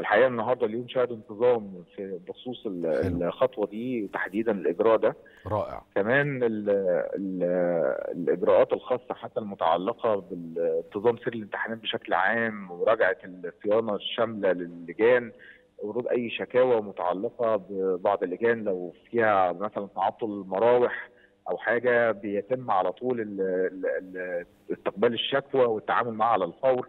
Speaker 6: الحقيقه النهارده اليوم شهد انتظام في بخصوص الخطوه دي تحديدا الاجراء ده رائع كمان الـ الـ الاجراءات الخاصه حتى المتعلقه بانتظام سير الامتحانات بشكل عام ومراجعه الصيانه الشامله للجان ورد اي شكاوى متعلقه ببعض اللجان لو فيها مثلا تعطل مراوح او حاجه بيتم على طول استقبال الشكوى والتعامل معها على الفور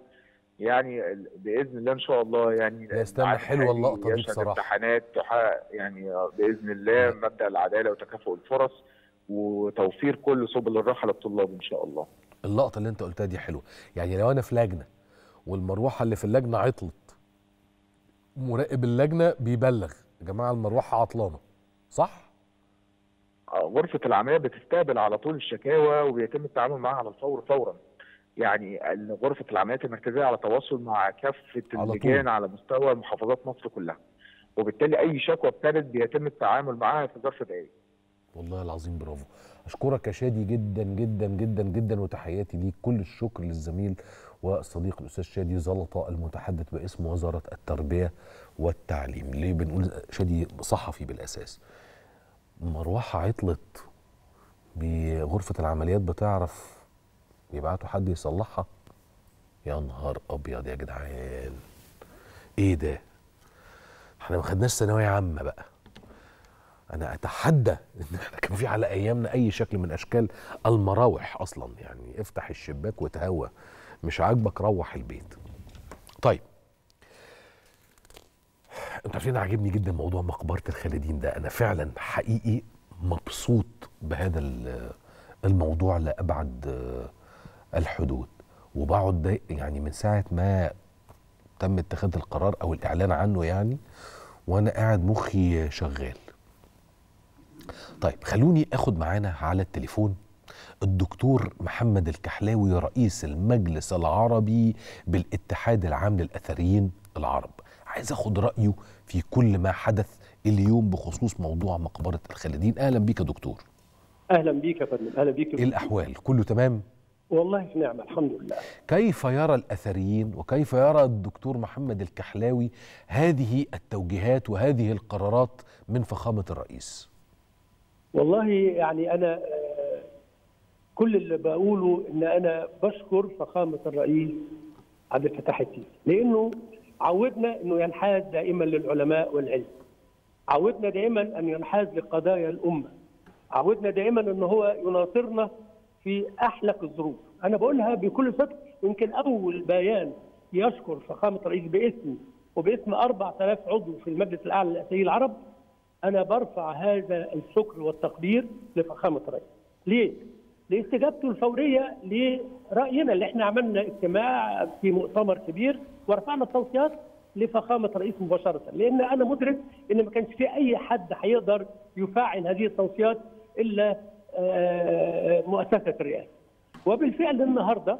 Speaker 6: يعني باذن الله ان شاء الله يعني يستمع حلوه اللقطه دي بصراحه امتحانات تحقق يعني باذن الله مبدا العداله وتكافؤ الفرص وتوفير كل سبل الراحه للطلاب ان شاء الله
Speaker 1: اللقطه اللي انت قلتها دي حلوه يعني لو انا في لجنه والمروحه اللي في اللجنه عطلت مراقب اللجنه بيبلغ يا جماعه المروحه عطلانه صح آه، غرفه العمليه بتستقبل
Speaker 6: على طول الشكاوى وبيتم التعامل معاها على الفور فورا يعني غرفه العمليات المركزيه على تواصل مع كافه اللجان على مستوى محافظات مصر كلها وبالتالي اي شكوى ابتدت بيتم التعامل معاها في ظرف دقائق والله العظيم برافو
Speaker 1: اشكرك يا شادي جدا جدا جدا جدا وتحياتي ليك كل الشكر للزميل والصديق الاستاذ شادي زلطه المتحدث باسم وزاره التربيه والتعليم ليه بنقول شادي صحفي بالاساس مروحه عطلت بغرفه العمليات بتعرف يبعتوا حد يصلحها يا نهار ابيض يا جدعان ايه ده احنا ما خدناش ثانويه عامه بقى انا اتحدى ان احنا كان في على ايامنا اي شكل من اشكال المراوح اصلا يعني افتح الشباك وتهوى مش عاجبك روح البيت طيب انتوا عارفين عاجبني جدا موضوع مقبره الخالدين ده انا فعلا حقيقي مبسوط بهذا الموضوع لابعد الحدود وبقعد يعني من ساعه ما تم اتخاذ القرار او الاعلان عنه يعني وانا قاعد مخي شغال طيب خلوني اخد معانا على التليفون الدكتور محمد الكحلاوي رئيس المجلس العربي بالاتحاد العام للاثريين العرب عايز اخد رايه في كل ما حدث اليوم بخصوص موضوع مقبره الخالدين اهلا بيك يا دكتور
Speaker 5: اهلا بيك يا فندم اهلا بيك ايه
Speaker 1: الاحوال كله تمام
Speaker 5: والله في نعمة الحمد لله
Speaker 1: كيف يرى الأثريين وكيف يرى الدكتور محمد الكحلاوي هذه التوجيهات وهذه القرارات من فخامة الرئيس والله يعني أنا
Speaker 5: كل اللي بقوله ان انا بشكر فخامه الرئيس عبد الفتاح السيسي لانه عودنا انه ينحاز دائما للعلماء والعلم عودنا دائما ان ينحاز لقضايا الامه عودنا دائما ان هو يناصرنا في احلك الظروف انا بقولها بكل صدق يمكن اول بيان يشكر فخامه الرئيس باسمي وباسم 4000 عضو في المجلس الاعلى للاسير العرب انا برفع هذا الشكر والتقدير لفخامه الرئيس ليه لاستجابته الفوريه لراينا اللي احنا عملنا اجتماع في مؤتمر كبير ورفعنا التوصيات لفخامه الرئيس مباشره لان انا مدرك ان ما كانش في اي حد هيقدر يفعل هذه التوصيات الا آه، مؤسسه الرئاسه. وبالفعل النهارده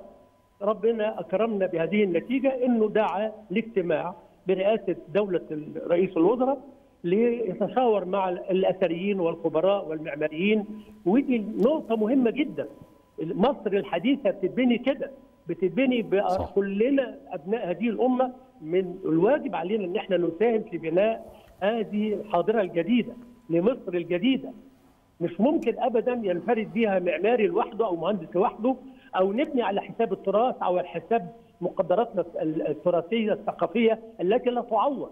Speaker 5: ربنا اكرمنا بهذه النتيجه انه دعا لاجتماع برئاسه دوله رئيس الوزراء ليتشاور مع الاثريين والخبراء والمعماريين ودي نقطه مهمه جدا مصر الحديثه بتتبني كده بتتبني كلنا ابناء هذه الامه من الواجب علينا ان احنا نساهم في بناء هذه الحاضره الجديده لمصر الجديده مش ممكن ابدا ينفرد بيها معماري لوحده او مهندس لوحده او نبني على حساب التراث او على حساب مقدراتنا التراثيه الثقافيه التي لا تعوض.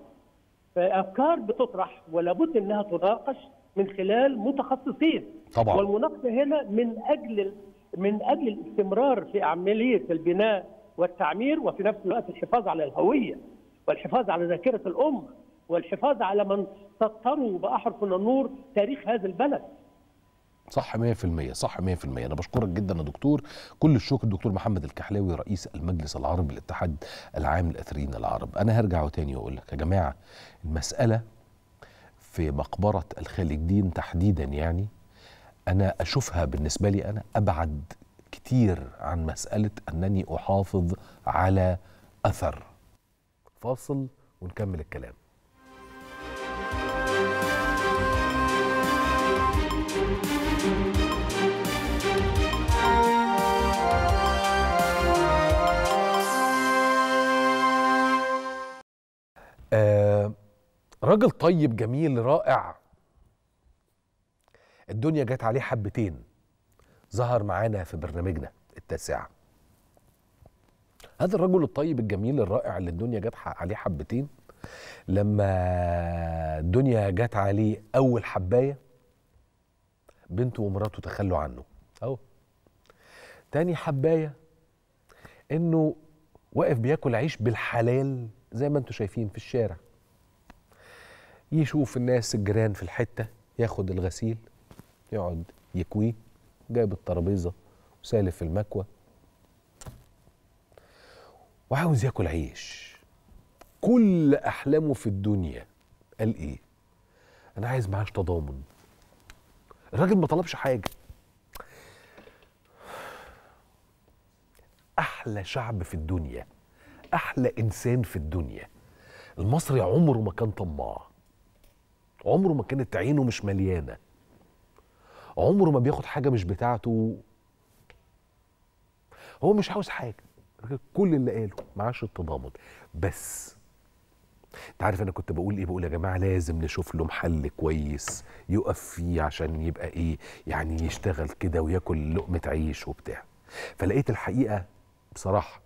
Speaker 5: فافكار بتطرح ولابد انها تناقش من خلال متخصصين. طبعا والمناقشه هنا من اجل من اجل الاستمرار في عمليه البناء والتعمير وفي نفس الوقت الحفاظ على الهويه والحفاظ على ذاكره الامه والحفاظ على من سطروا باحرف النور تاريخ هذا البلد
Speaker 1: صح 100% صح 100% انا بشكرك جدا يا دكتور كل الشكر دكتور محمد الكحلاوي رئيس المجلس العربي للاتحاد العام للاثريين العرب انا هرجع تاني واقول لك يا جماعه المساله في مقبره الخالدين تحديدا يعني انا اشوفها بالنسبه لي انا ابعد كتير عن مساله انني احافظ على اثر فاصل ونكمل الكلام راجل طيب جميل رائع الدنيا جت عليه حبتين ظهر معانا في برنامجنا التاسعة هذا الرجل الطيب الجميل الرائع اللي الدنيا جت عليه حبتين لما الدنيا جت عليه أول حباية بنته ومراته تخلوا عنه أهو تاني حباية إنه واقف بياكل عيش بالحلال زي ما انتم شايفين في الشارع يشوف الناس الجيران في الحتة ياخد الغسيل يقعد يكويه جايب الترابيزة وسالف في المكوى وعاوز ياكل عيش كل أحلامه في الدنيا قال إيه؟ أنا عايز معاش تضامن الراجل ما طلبش حاجة أحلى شعب في الدنيا أحلى إنسان في الدنيا المصري عمره ما كان طماع عمره ما كانت عينه مش مليانه عمره ما بياخد حاجه مش بتاعته هو مش عاوز حاجه كل اللي قاله معاش التضامن بس انت عارف انا كنت بقول ايه بقول يا جماعه لازم نشوف له محل كويس يقف فيه عشان يبقى ايه يعني يشتغل كده وياكل لقمه عيش وبتاع فلقيت الحقيقه بصراحه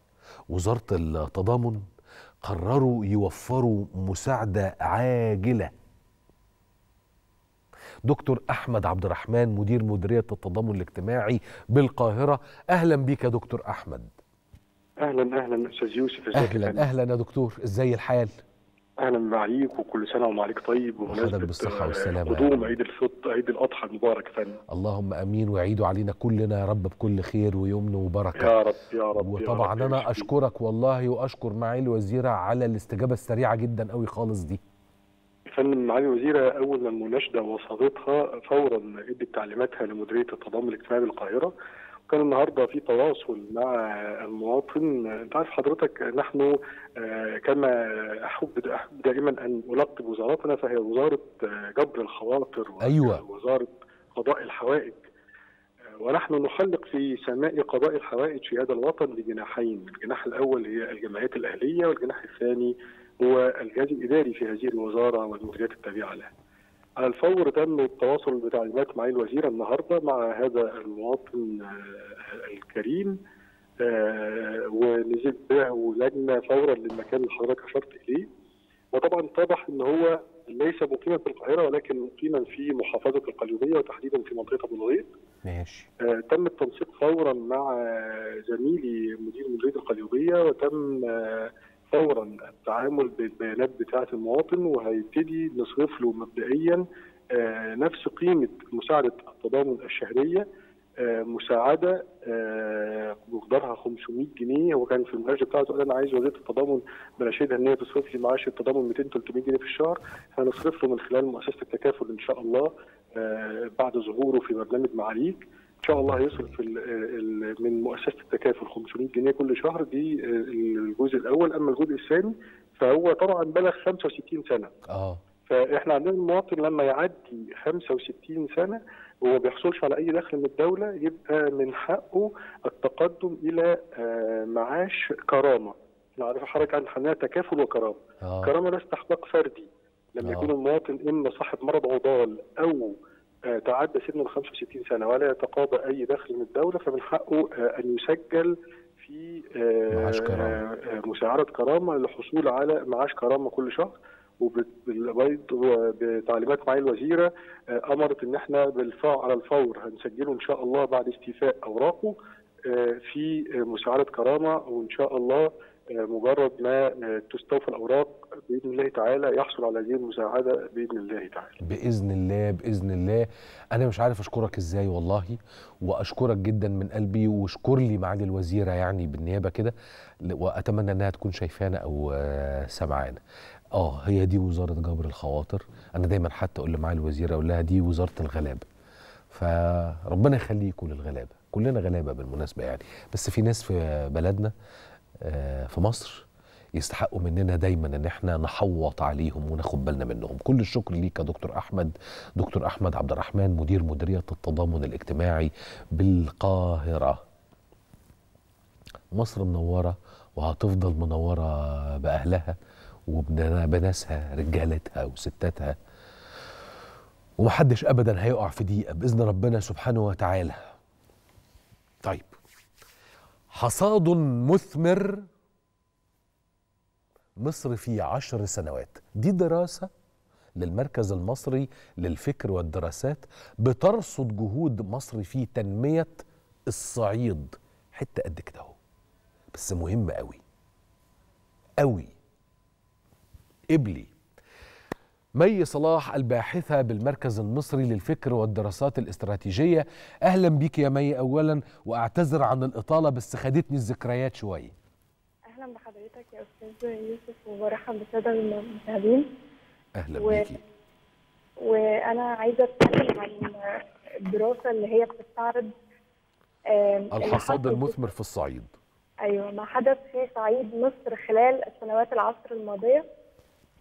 Speaker 1: وزاره التضامن قرروا يوفروا مساعده عاجله دكتور احمد عبد الرحمن مدير مديريه التضامن الاجتماعي بالقاهره اهلا بيك يا دكتور احمد
Speaker 4: اهلا اهلا استاذ يوسف ازيك اهلا اهلا يا
Speaker 1: دكتور ازاي الحال
Speaker 4: اهلا بعيك وكل سنه وما عليك طيب
Speaker 1: وحضرتك بالصحه آه، والسلامه قدوم عيد
Speaker 4: الفطر عيد الاضحى المبارك فن
Speaker 1: اللهم امين وعيدوا علينا كلنا يا رب بكل خير ويمن وبركه يا رب يا رب وطبعا يا رب انا اشكرك والله واشكر معالي الوزيره على الاستجابه السريعه جدا قوي خالص دي فندم معالي
Speaker 4: الوزيره أول ما المناشدة وصلتها فورا ادت تعليماتها لمديرية التضامن الاجتماعي بالقاهرة كان النهارده في تواصل مع المواطن انت عارف حضرتك نحن آه، كما احب دائما ان القب وزارتنا فهي وزاره آه، جبر الخواطر أيوة. وزاره قضاء الحوائج آه، ونحن نحلق في سماء قضاء الحوائج في هذا الوطن بجناحين، الجناح الاول هي الجمعيات الاهليه والجناح الثاني هو الجهاز الاداري في هذه الوزاره والمديريات التابعه لها. على الفور تم التواصل بتعليمات معالي الوزير النهارده مع هذا المواطن آه، الكريم آه، ونزلت به لجنه فورا للمكان اللي حضرتك اشرت اليه وطبعا اتضح ان هو ليس مقيما في القاهره ولكن مقيما في محافظه القليوبيه وتحديدا في منطقه ابو الغيط. ماشي. آه تم التنسيق فورا مع زميلي مدير مديريه القليوبيه وتم آه، فورا التعامل بالبيانات بتاعه المواطن وهيبتدي نصرف له مبدئيا آه، نفس قيمه مساعده التضامن الشهريه آه، مساعده آه، مقدارها 500 جنيه هو كان في المناقشه بتاعته قال انا عايز وزيره التضامن بناشدها ان هي تصرف لي معاش التضامن 200 300 جنيه في الشهر هنصرف له من خلال مؤسسه التكافل ان شاء الله بعد ظهوره في برنامج معاليك شاء الله هيصرف من مؤسسه التكافل 500 جنيه كل شهر دي الجزء الاول اما الجزء الثاني فهو طبعا بلغ 65 سنه.
Speaker 1: اه فاحنا
Speaker 4: عندنا المواطن لما يعدي 65 سنه وما ما بيحصلش على اي دخل من الدوله يبقى من حقه التقدم الى آه، معاش كرامه. احنا عارف حضرتك عن حنايه تكافل وكرامه. آه. كرامه لا استحقاق فردي لما آه. يكون المواطن اما صاحب مرض عضال او تعدى سن ال 65 سنه ولا يتقاضى اي دخل من الدوله فمن حقه آه، ان يسجل في آه، معاش كرامه آه، مساعده كرامه للحصول على معاش كرامه كل شهر وبتعليمات معالي الوزيره امرت ان احنا بالفعل على الفور هنسجله ان شاء الله بعد استيفاء اوراقه في مساعده كرامه وان شاء الله مجرد ما آه، تستوفى الاوراق باذن الله تعالى يحصل على هذه المساعده باذن الله تعالى.
Speaker 1: باذن الله باذن الله انا مش عارف اشكرك ازاي والله واشكرك جدا من قلبي واشكر لي معالي الوزيره يعني بالنيابه كده واتمنى انها تكون شايفانا او آه، سمعانا. اه هي دي وزاره جبر الخواطر انا دايما حتى اقول لمعالي الوزيره اقول لها دي وزاره الغلابه. فربنا يخليكم للغلابه كلنا غلابه بالمناسبه يعني بس في ناس في بلدنا آه، في مصر يستحقوا مننا دايما ان احنا نحوط عليهم وناخد بالنا منهم كل الشكر ليك يا دكتور احمد دكتور احمد عبد الرحمن مدير مديريه التضامن الاجتماعي بالقاهره مصر منوره وهتفضل منوره باهلها وبناسها رجالتها وستاتها ومحدش ابدا هيقع في ضيقه باذن ربنا سبحانه وتعالى حصاد مثمر مصر في عشر سنوات دي دراسة للمركز المصري للفكر والدراسات بترصد جهود مصر في تنمية الصعيد حتة قد كده اهو بس مهم قوي قوي قبلي مي صلاح الباحثة بالمركز المصري للفكر والدراسات الاستراتيجية أهلا بيك يا مي أولا وأعتذر عن الإطالة بس خدتني الذكريات شوية
Speaker 3: أهلا بحضرتك يا أستاذ يوسف وبرحب بسادة المشاهدين
Speaker 1: أهلا و... بيكي
Speaker 3: وأنا عايزة أتكلم عن الدراسة اللي هي بتستعرض الحصاد المثمر في الصعيد أيوة ما حدث في صعيد مصر خلال السنوات العصر الماضية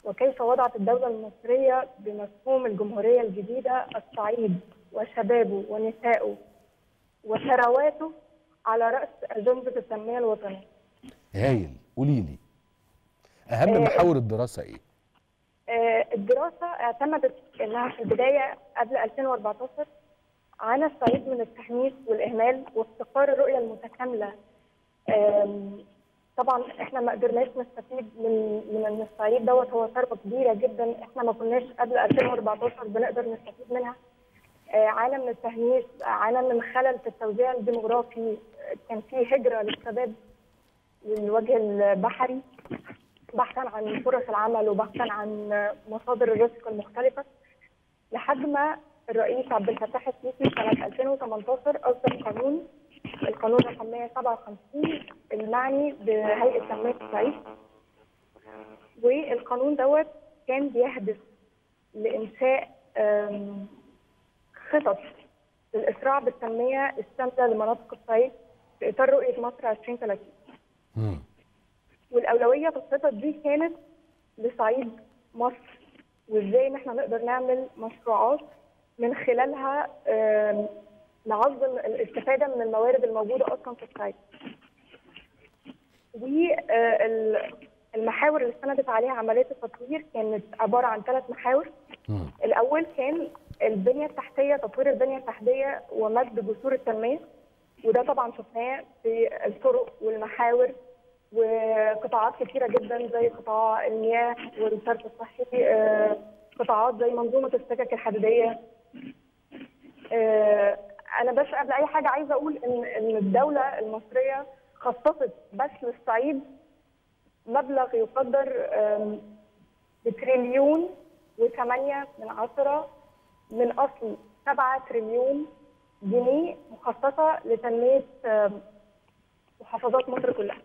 Speaker 3: وكيف وضعت الدولة المصرية بمفهوم الجمهورية الجديدة الصعيد وشبابه ونسائه وثرواته على رأس أجندة التنمية الوطنية
Speaker 1: هايل قولي لي أهم آه، محاور الدراسة إيه؟
Speaker 3: آه، الدراسة اعتمدت إنها في البداية قبل 2014 عانى الصعيد من التحميس والإهمال وافتقار الرؤية المتكاملة طبعا احنا ما قدرناش نستفيد من من الصعيد دوت هو ثروه كبيره جدا احنا ما كناش قبل 2014 بنقدر نستفيد منها آه، عالم من التهميش عالم من خلل في التوزيع الديموغرافي آه، كان في هجره للشباب للوجه البحري بحثا عن فرص العمل وبحثا عن مصادر الرزق المختلفه لحد ما الرئيس عبد الفتاح السيسي سنه 2018 اصدر قانون القانون رقم 157 المعني بهيئه تنميه الصعيد والقانون دوت كان بيهدف لانشاء خطط للاسراع بالتنميه الشامله لمناطق الصعيد في اطار رؤيه مصر 2030. والاولويه في الخطط دي كانت لصعيد مصر وازاي ان احنا نقدر نعمل مشروعات من خلالها نعظم الاستفاده من الموارد الموجوده اصلا في الصعيد. والمحاور آه، اللي استندت عليها عمليه التطوير كانت عباره عن ثلاث محاور. الاول كان البنيه التحتيه تطوير البنيه التحتيه ومد جسور التنميه وده طبعا شفناه في الطرق والمحاور وقطاعات كثيره جدا زي قطاع المياه والصرف الصحي آه، قطاعات زي منظومه السكك الحديديه آه، انا بس قبل اي حاجه عايزه اقول ان ان الدوله المصريه خصصت بس للصعيد مبلغ يقدر بتريليون و8 من عشرة من أصل 7 تريليون جنيه مخصصة لتنمية محافظات مصر كلها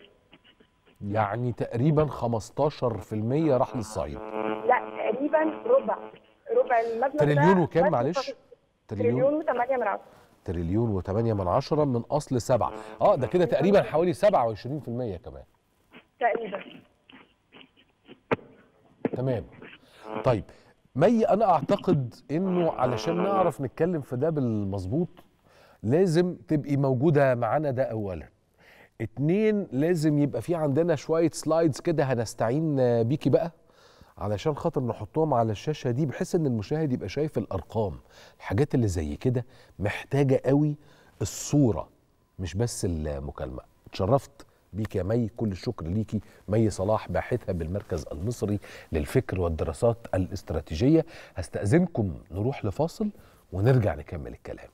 Speaker 1: يعني تقريبا 15% راح للصعيد لا
Speaker 3: تقريبا ربع ربع المبلغ تريليون وكام معلش؟ تريليون, تريليون و8 من عشرة
Speaker 1: تريليون و8 من عشرة من أصل سبعة اه, آه، ده كده تقريبا حوالي 27% كمان تقريبا تمام آه. طيب مي أنا أعتقد إنه علشان آه. نعرف نتكلم في ده بالمظبوط لازم تبقي موجودة معانا ده أولا اتنين لازم يبقى في عندنا شوية سلايدز كده هنستعين بيكي بقى علشان خاطر نحطهم على الشاشه دي بحيث ان المشاهد يبقى شايف الارقام الحاجات اللي زي كده محتاجه قوي الصوره مش بس المكالمه اتشرفت بيك يا مي كل الشكر ليكي مي صلاح باحثة بالمركز المصري للفكر والدراسات الاستراتيجية هستأذنكم نروح لفاصل ونرجع نكمل الكلام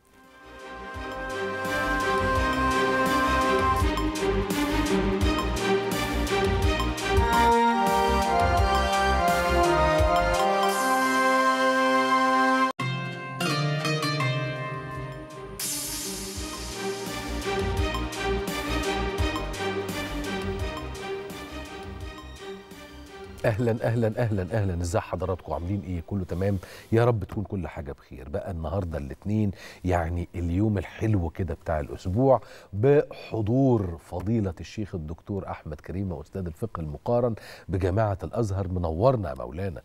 Speaker 1: اهلا اهلا اهلا اهلا ازي حضراتكم عاملين ايه كله تمام يا رب تكون كل حاجه بخير بقى النهارده الاثنين يعني اليوم الحلو كده بتاع الاسبوع بحضور فضيله الشيخ الدكتور احمد كريم استاذ الفقه المقارن بجامعه الازهر منورنا يا مولانا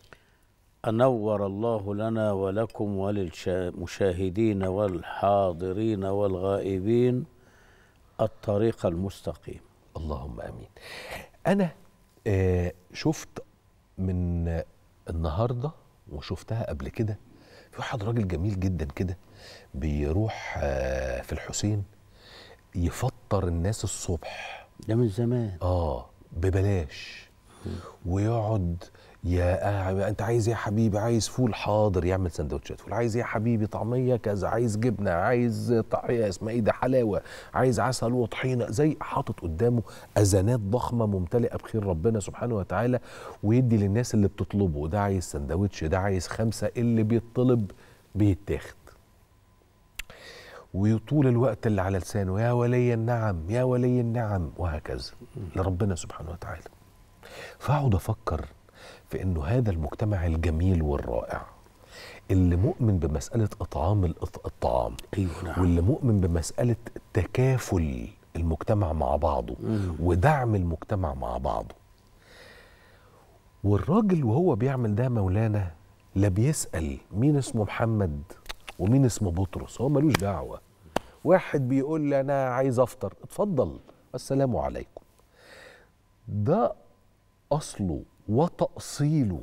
Speaker 7: أنور الله لنا ولكم وللمشاهدين والحاضرين والغائبين
Speaker 1: الطريق المستقيم اللهم امين انا آه شفت من النهارده وشفتها قبل كده في واحد راجل جميل جدا كده بيروح آه في الحسين يفطر الناس الصبح ده من زمان اه ببلاش ويقعد يا انت عايز إيه يا حبيبي عايز فول حاضر يعمل سندوتشات فول عايز إيه يا حبيبي طعميه كذا عايز جبنه عايز طعميه اسمها ايه ده حلاوه عايز عسل وطحينه زي حاطط قدامه ازانات ضخمه ممتلئه بخير ربنا سبحانه وتعالى ويدي للناس اللي بتطلبه ده عايز سندوتش ده عايز خمسه اللي بيطلب بيتاخد وطول الوقت اللي على لسانه يا ولي النعم يا ولي النعم وهكذا لربنا سبحانه وتعالى فاقعد افكر في انه هذا المجتمع الجميل والرائع اللي مؤمن بمساله اطعام الطعام ايوه نعم. واللي مؤمن بمساله تكافل المجتمع مع بعضه مم. ودعم المجتمع مع بعضه والراجل وهو بيعمل ده مولانا لا بيسال مين اسمه محمد ومين اسمه بطرس هو ملوش دعوه واحد بيقول لي انا عايز افطر اتفضل السلام عليكم ده اصله وتأصيله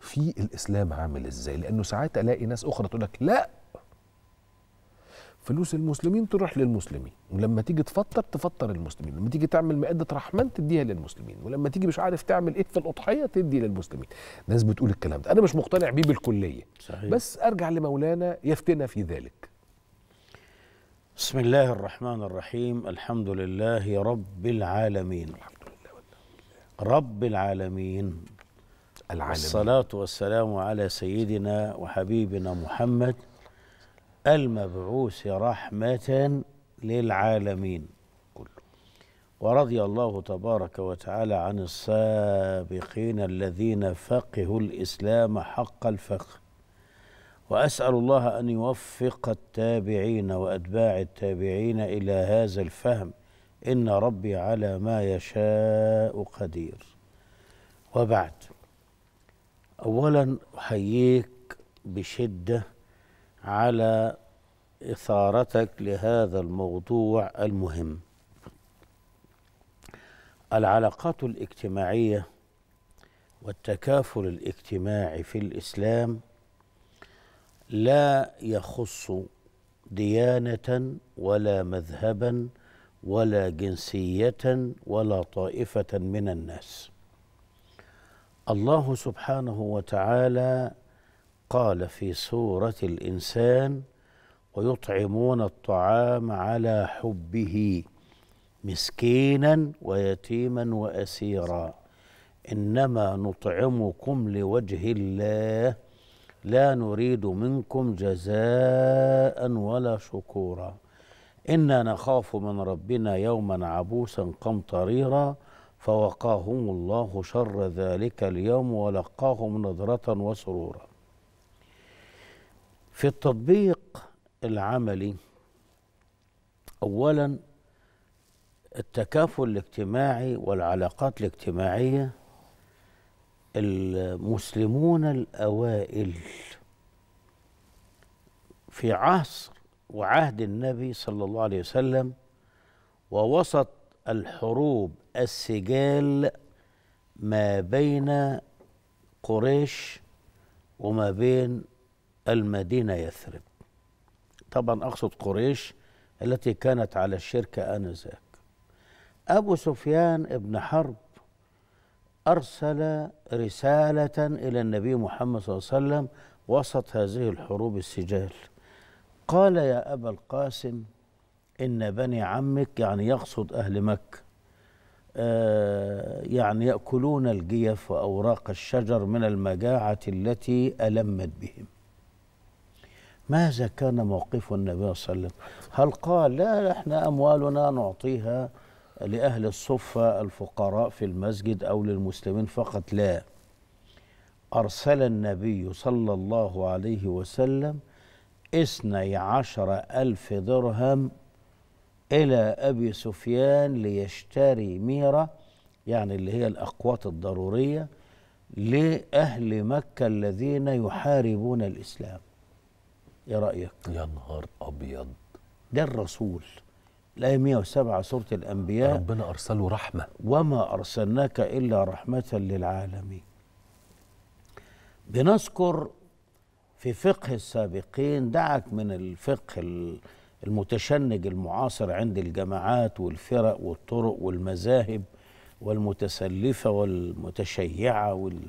Speaker 1: في الإسلام عامل إزاي لأنه ساعات ألاقي ناس أخرى تقول لك لا فلوس المسلمين تروح للمسلمين ولما تيجي تفطر تفطر المسلمين لما تيجي تعمل مائدة رحمن تديها للمسلمين ولما تيجي مش عارف تعمل ايه في الأضحية تدي للمسلمين ناس بتقول الكلام ده أنا مش مقتنع بيه بالكلية صحيح. بس أرجع لمولانا يفتنا في ذلك بسم الله الرحمن
Speaker 7: الرحيم الحمد لله رب العالمين رب العالمين العالمين الصلاة والسلام على سيدنا وحبيبنا محمد المبعوث رحمة للعالمين ورضي الله تبارك وتعالى عن السابقين الذين فقهوا الإسلام حق الفقه وأسأل الله أن يوفق التابعين وأتباع التابعين إلى هذا الفهم إن ربي على ما يشاء قدير وبعد أولا أحييك بشدة على إثارتك لهذا الموضوع المهم العلاقات الاجتماعية والتكافل الاجتماعي في الإسلام لا يخص ديانة ولا مذهبا ولا جنسيه ولا طائفه من الناس الله سبحانه وتعالى قال في سوره الانسان ويطعمون الطعام على حبه مسكينا ويتيما واسيرا انما نطعمكم لوجه الله لا نريد منكم جزاء ولا شكورا إنا نخاف من ربنا يوما عبوسا قمطريرا فوقاهم الله شر ذلك اليوم ولقاهم نظرة وسرورا في التطبيق العملي أولا التكافل الاجتماعي والعلاقات الاجتماعية المسلمون الأوائل في عصر وعهد النبي صلى الله عليه وسلم ووسط الحروب السجال ما بين قريش وما بين المدينة يثرب طبعا أقصد قريش التي كانت على الشركة آنذاك أبو سفيان ابن حرب أرسل رسالة إلى النبي محمد صلى الله عليه وسلم وسط هذه الحروب السجال قال يا أبا القاسم إن بني عمك يعني يقصد أهل مكة آه يعني يأكلون الجيف وأوراق الشجر من المجاعة التي ألمت بهم ماذا كان موقف النبي صلى الله عليه وسلم هل قال لا احنا أموالنا نعطيها لأهل الصفة الفقراء في المسجد أو للمسلمين فقط لا أرسل النبي صلى الله عليه وسلم اثني عشر ألف درهم إلى أبي سفيان ليشتري ميرة يعني اللي هي الاقوات الضرورية لأهل مكة الذين يحاربون الإسلام إيه رأيك؟ يا نهار أبيض ده الرسول الآية 107 سورة الأنبياء ربنا أرسله رحمة وما أرسلناك إلا رحمة للعالمين بنذكر في فقه السابقين دعك من الفقه المتشنج المعاصر عند الجماعات والفرق والطرق والمذاهب والمتسلفة والمتشيعة وال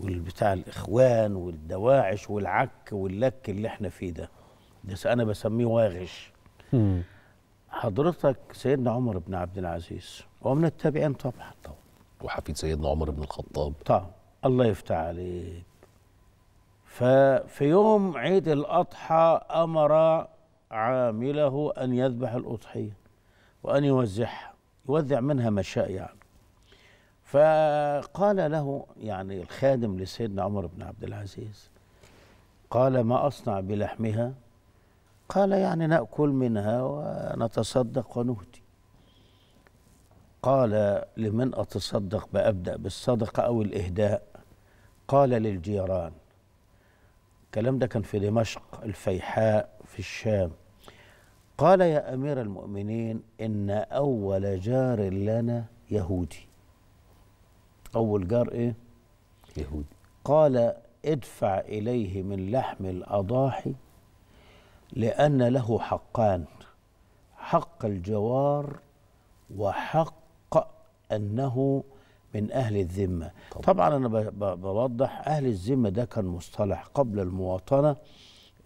Speaker 7: والبتاع الإخوان والدواعش والعك واللك اللي احنا فيه ده ده أنا بسميه واغش حضرتك سيدنا عمر بن عبد العزيز ومن التابعين طبعا طبعا وحفيد سيدنا عمر بن الخطاب طبعا الله يفتح عليك ففي يوم عيد الأضحى أمر عامله أن يذبح الأضحية وأن يوزعها يوزع منها ما شاء يعني فقال له يعني الخادم لسيدنا عمر بن عبد العزيز قال ما أصنع بلحمها قال يعني نأكل منها ونتصدق ونهدي قال لمن أتصدق بأبدأ بالصدقة أو الإهداء قال للجيران الكلام ده كان في دمشق الفيحاء في الشام قال يا امير المؤمنين ان اول جار لنا يهودي اول جار ايه يهودي قال ادفع اليه من لحم الاضاحي لان له حقان حق الجوار وحق انه من أهل الذمة طبعا, أنا بوضح أهل الذمة ده كان مصطلح قبل المواطنة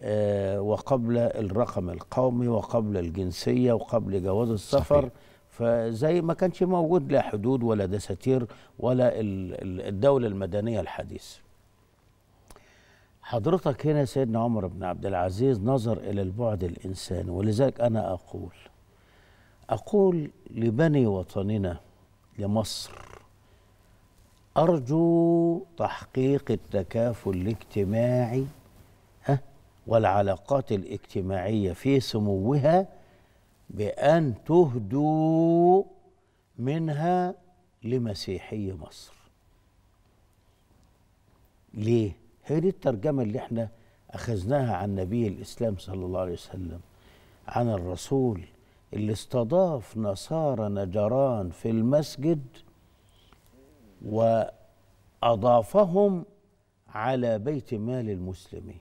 Speaker 7: آه، وقبل الرقم القومي وقبل الجنسية وقبل جواز السفر صحيح. فزي ما كانش موجود لا حدود ولا دساتير ولا الدولة المدنية الحديثة حضرتك هنا سيدنا عمر بن عبد العزيز نظر إلى البعد الإنساني ولذلك أنا أقول أقول لبني وطننا لمصر أرجو تحقيق التكافل الاجتماعي أه، والعلاقات الاجتماعية في سموها بأن تهدوا منها لمسيحي مصر ليه؟ هي دي الترجمة اللي احنا أخذناها عن نبي الإسلام صلى الله عليه وسلم عن الرسول اللي استضاف نصارى نجران في المسجد واضافهم على بيت مال المسلمين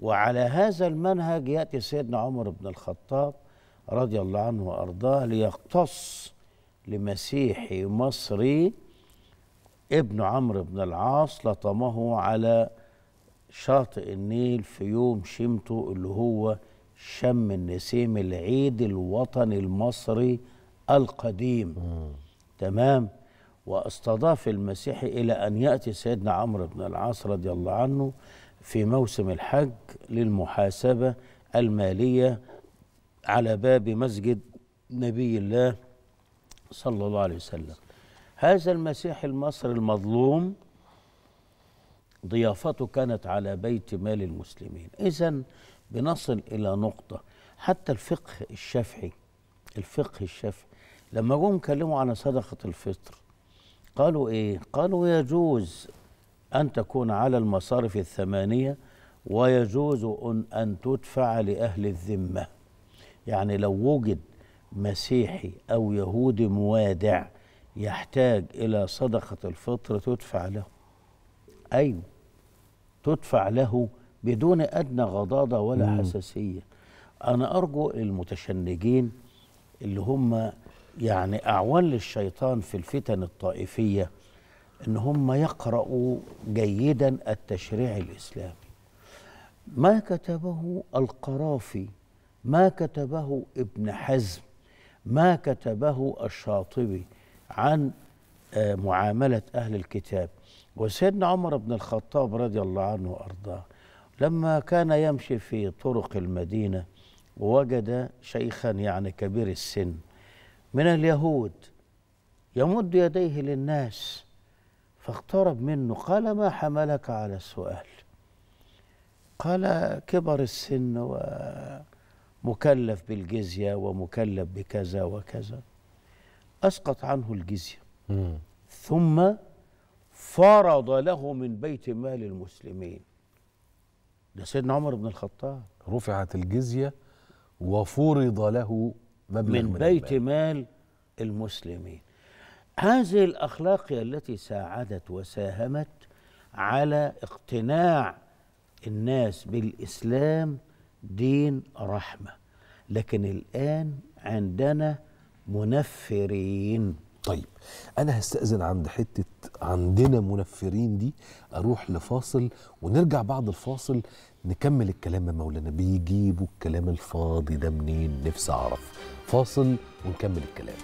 Speaker 7: وعلى هذا المنهج ياتي سيدنا عمر بن الخطاب رضي الله عنه وارضاه ليقتص لمسيحي مصري ابن عمرو بن العاص لطمه على شاطئ النيل في يوم شمته اللي هو شم النسيم العيد الوطني المصري القديم مم. تمام واستضاف المسيح إلى أن يأتي سيدنا عمرو بن العاص رضي الله عنه في موسم الحج للمحاسبة المالية على باب مسجد نبي الله صلى الله عليه وسلم هذا المسيح المصري المظلوم ضيافته كانت على بيت مال المسلمين إذا بنصل إلى نقطة حتى الفقه الشافعي الفقه الشافعي لما جم كلموا عن صدقة الفطر قالوا إيه؟ قالوا يجوز أن تكون على المصارف الثمانية ويجوز أن, أن تدفع لأهل الذمة يعني لو وجد مسيحي أو يهودي موادع يحتاج إلى صدقة الفطر تدفع له أيوة تدفع له بدون أدنى غضاضة ولا مم. حساسية أنا أرجو المتشنجين اللي هم يعني أعوان للشيطان في الفتن الطائفية إن هم يقرأوا جيدا التشريع الإسلامي ما كتبه القرافي ما كتبه ابن حزم ما كتبه الشاطبي عن آه، معاملة أهل الكتاب وسيدنا عمر بن الخطاب رضي الله عنه وأرضاه لما كان يمشي في طرق المدينة وجد شيخا يعني كبير السن من اليهود يمد يديه للناس فاقترب منه قال ما حملك على السؤال قال كبر السن ومكلف بالجزية ومكلف بكذا وكذا أسقط عنه الجزية ثم فرض له من بيت مال المسلمين ده سيدنا عمر بن الخطاب
Speaker 1: رفعت الجزية وفرض له مبلغ
Speaker 7: من, من بيت مال المسلمين هذه الأخلاق التي ساعدت وساهمت على اقتناع الناس بالإسلام دين رحمة لكن الآن
Speaker 1: عندنا منفرين طيب أنا هستأذن عند حتة عندنا منفرين دي أروح لفاصل ونرجع بعد الفاصل نكمل الكلام يا مولانا بيجيبوا الكلام الفاضي ده منين نفسي أعرف فاصل ونكمل الكلام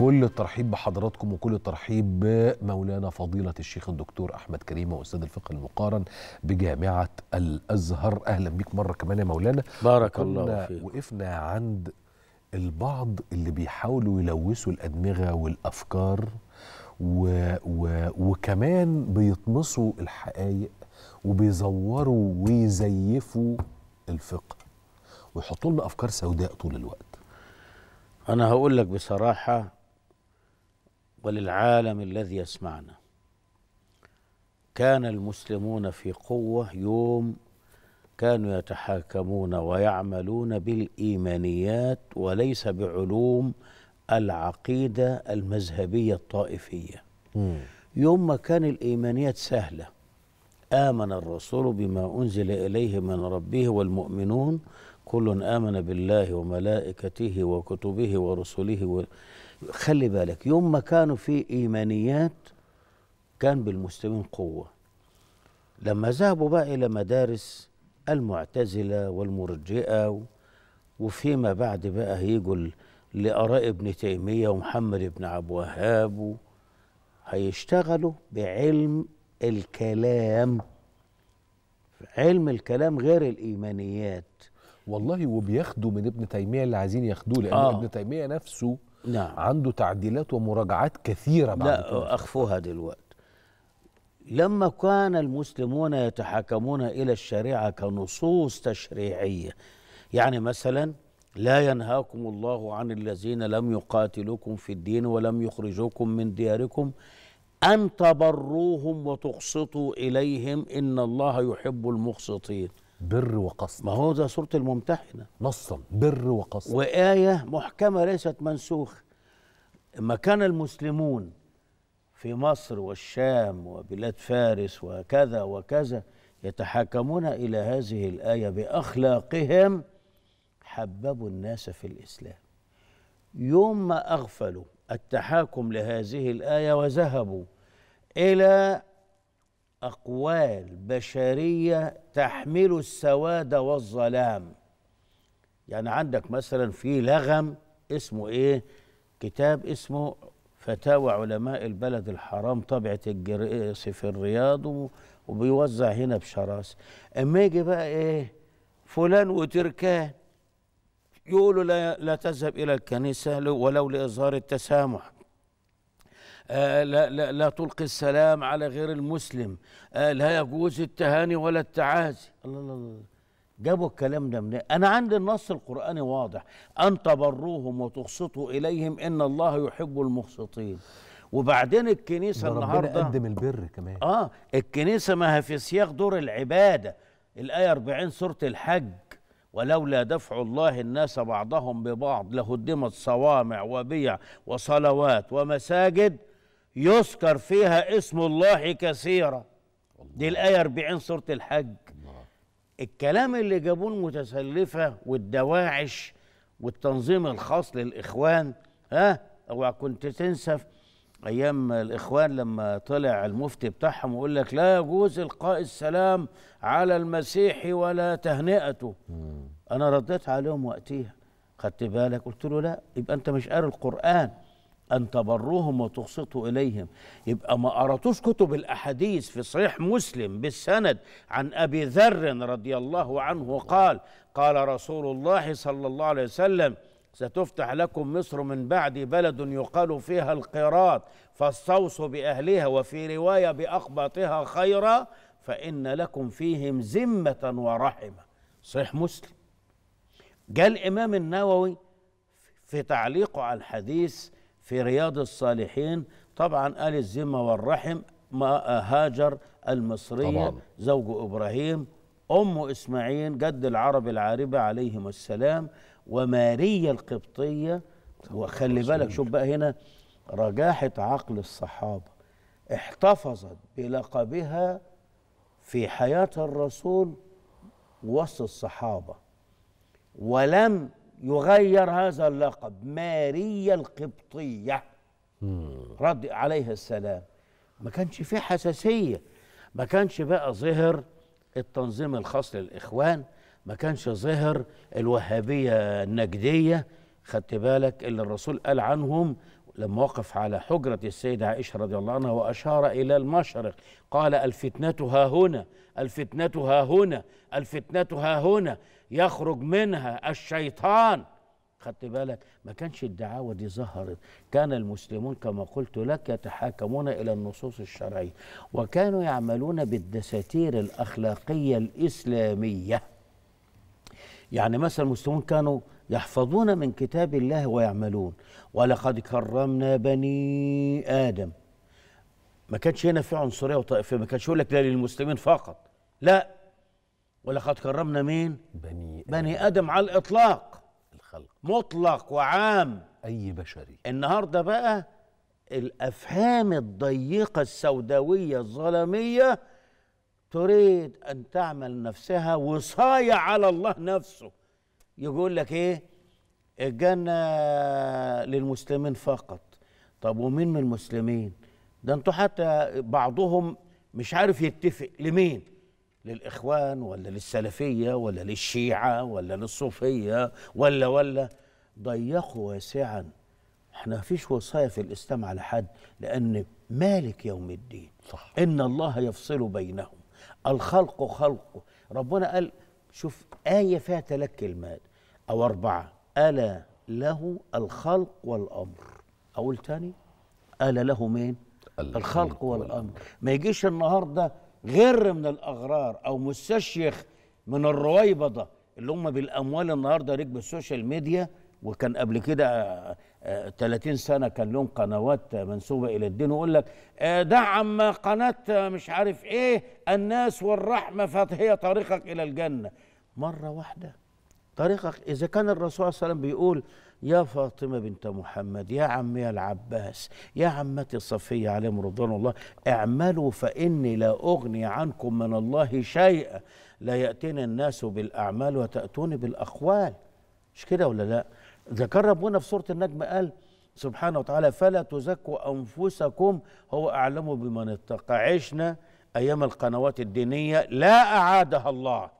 Speaker 1: كل الترحيب بحضراتكم وكل الترحيب بمولانا فضيلة الشيخ الدكتور أحمد كريم وأستاذ الفقه المقارن بجامعة الأزهر أهلا بيك مرة كمان يا مولانا بارك الله فيك وقفنا عند البعض اللي بيحاولوا يلوثوا الأدمغة والأفكار و و وكمان بيطمسوا الحقائق وبيزوروا ويزيفوا الفقه ويحطوا لنا أفكار سوداء طول الوقت
Speaker 7: أنا هقول لك بصراحة وللعالم الذي يسمعنا كان المسلمون في قوه يوم كانوا يتحاكمون ويعملون بالايمانيات وليس بعلوم العقيده المذهبيه الطائفيه يوم ما كان الايمانيات سهله امن الرسول بما انزل اليه من ربه والمؤمنون كل امن بالله وملائكته وكتبه ورسله و... خلي بالك يوم ما كانوا في إيمانيات كان بالمسلمين قوة لما ذهبوا بقى إلى مدارس المعتزلة والمرجئة وفيما بعد بقى هيجوا لآراء ابن تيمية ومحمد بن عبد الوهاب هيشتغلوا بعلم
Speaker 1: الكلام علم الكلام غير الإيمانيات والله وبياخدوا من ابن تيمية اللي عايزين ياخدوه لأن آه. ابن تيمية نفسه نعم. عنده تعديلات ومراجعات كثيرة بعد لا أخفوها دلوقتي لما
Speaker 7: كان المسلمون يتحاكمون إلى الشريعة كنصوص تشريعية يعني مثلا لا ينهاكم الله عن الذين لم يقاتلوكم في الدين ولم يخرجوكم من دياركم أن تبروهم وتقسطوا إليهم إن الله يحب المقسطين بر وقصد ما هو ده سورة الممتحنة نصا بر وقصد وآية محكمة ليست منسوخة ما كان المسلمون في مصر والشام وبلاد فارس وكذا وكذا يتحاكمون إلى هذه الآية بأخلاقهم حببوا الناس في الإسلام يوم ما أغفلوا التحاكم لهذه الآية وذهبوا إلى أقوال بشرية تحمل السواد والظلام يعني عندك مثلا في لغم اسمه إيه كتاب اسمه فتاوى علماء البلد الحرام طبعة الجريسي في الرياض وبيوزع هنا بشراسة أما يجي بقى إيه فلان وتركان يقولوا لا, لا تذهب إلى الكنيسة ولو لإظهار التسامح آه، لا, لا, لا تلقي السلام على غير المسلم آه، لا يجوز التهاني ولا التعازي الله الله الله جابوا الكلام ده منين انا عندي النص القراني واضح ان تبروهم وتقسطوا اليهم ان الله يحب المقسطين وبعدين الكنيسه النهارده قدم
Speaker 1: البر كمان
Speaker 7: اه الكنيسه ما هي في سياق دور العباده الايه 40 سوره الحج ولولا دفع الله الناس بعضهم ببعض لهدمت صوامع وبيع وصلوات ومساجد يذكر فيها اسم الله كثيرا دي الآية 40 سورة الحج الكلام اللي جابوه المتسلفة والدواعش والتنظيم الخاص للإخوان ها اوعى كنت تنسى ايام الاخوان لما طلع المفتي بتاعهم ويقول لك لا يجوز القاء السلام على المسيح ولا تهنئته انا رديت عليهم وقتيها خدت بالك قلت له لا يبقى انت مش قاري القران أن تبروهم وتقسطوا إليهم يبقى ما قرأتوش كتب الأحاديث في صحيح مسلم بالسند عن أبي ذر رضي الله عنه قال قال رسول الله صلى الله عليه وسلم ستفتح لكم مصر من بعد بلد يقال فيها القراط فاستوصوا بأهلها وفي رواية بأقباطها خيرا فإن لكم فيهم ذمة ورحمة صحيح مسلم جاء الإمام النووي في تعليقه على الحديث في رياض الصالحين طبعا آل الذمة والرحم ما هاجر المصرية طبعا. زوج إبراهيم أم إسماعيل جد العرب العاربة عليهم السلام وماريا القبطية وخلي بالك شوف بقى هنا رجاحة عقل الصحابة احتفظت بلقبها في حياة الرسول وسط الصحابة ولم يغير هذا اللقب ماريا القبطية رد عليها السلام ما كانش فيه حساسية ما كانش بقى ظهر التنظيم الخاص للإخوان ما كانش ظهر الوهابية النجدية خدت بالك اللي الرسول قال عنهم لما وقف على حجرة السيدة عائشة رضي الله عنها وأشار إلى المشرق قال الفتنة ها هنا الفتنة ها هنا الفتنة ها هنا يخرج منها الشيطان خدت بالك ما كانش الدعاوى دي ظهرت كان المسلمون كما قلت لك يتحاكمون الى النصوص الشرعيه وكانوا يعملون بالدساتير الاخلاقيه الاسلاميه يعني مثلا المسلمون كانوا يحفظون من كتاب الله ويعملون ولقد كرمنا بني ادم ما كانش هنا في عنصريه وطائفيه ما كانش يقول لك ده للمسلمين فقط لا ولقد كرمنا مين بني آدم. بني ادم على الاطلاق الخلق مطلق وعام اي بشري النهارده بقى الافهام الضيقه السوداويه الظلميه تريد ان تعمل نفسها وصايه على الله نفسه يقول لك ايه الجنه للمسلمين فقط طب ومين من المسلمين ده انتوا حتى بعضهم مش عارف يتفق لمين للإخوان ولا للسلفية ولا للشيعة ولا للصوفية ولا ولا ضيقوا واسعا احنا فيش وصاية في الإسلام على حد لأن مالك يوم الدين صح. إن الله يفصل بينهم الخلق خلقه ربنا قال شوف آية فيها ثلاث كلمات أو أربعة ألا له الخلق والأمر أقول تاني ألا له مين الخلق والأمر ما يجيش النهاردة غر من الاغرار او مستشيخ من الرويبضه اللي هم بالاموال النهارده ركب السوشيال ميديا وكان قبل كده 30 آه، آه، سنه كان لهم قنوات منسوبه الى الدين ويقول لك آه، دعم قناه مش عارف ايه الناس والرحمه فهي طريقك الى الجنه مره واحده طريقك إذا كان الرسول صلى الله عليه وسلم بيقول يا فاطمة بنت محمد يا عمي العباس يا عمتي صفية عليهم رضوان الله اعملوا فإني لا أغني عنكم من الله شيئا لا يأتيني الناس بالأعمال وتأتوني بالأقوال مش كده ولا لا ذكر ربنا في سورة النجم قال سبحانه وتعالى فلا تزكوا أنفسكم هو أعلم بمن اتقى عشنا أيام القنوات الدينية لا أعادها الله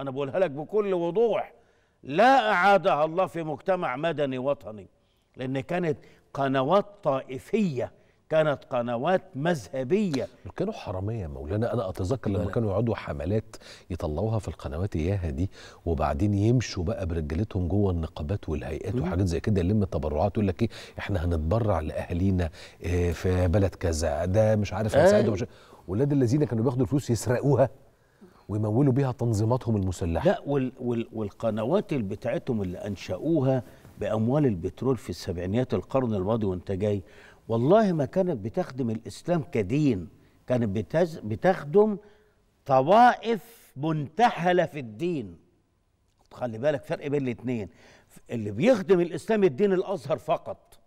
Speaker 7: أنا بقولها لك بكل وضوح لا أعادها الله في مجتمع مدني وطني لأن كانت قنوات طائفية كانت قنوات مذهبيه كانوا حراميه مولانا
Speaker 1: انا اتذكر لما كانوا يقعدوا حملات يطلعوها في القنوات اياها دي وبعدين يمشوا بقى برجالتهم جوه النقابات والهيئات وحاجات زي كده يلم التبرعات يقول لك ايه احنا هنتبرع لاهالينا آه، في بلد كذا ده مش عارف هنساعده آه. ولاد الذين كانوا بياخدوا الفلوس يسرقوها ويمولوا بيها تنظيماتهم المسلحه لا
Speaker 7: وال وال والقنوات اللي بتاعتهم اللي انشاوها باموال البترول في السبعينيات القرن الماضي وانت جاي والله ما كانت بتخدم الاسلام كدين كانت بتز بتخدم طوائف منتحله في الدين خلي بالك فرق بين الاثنين اللي بيخدم الاسلام الدين الازهر فقط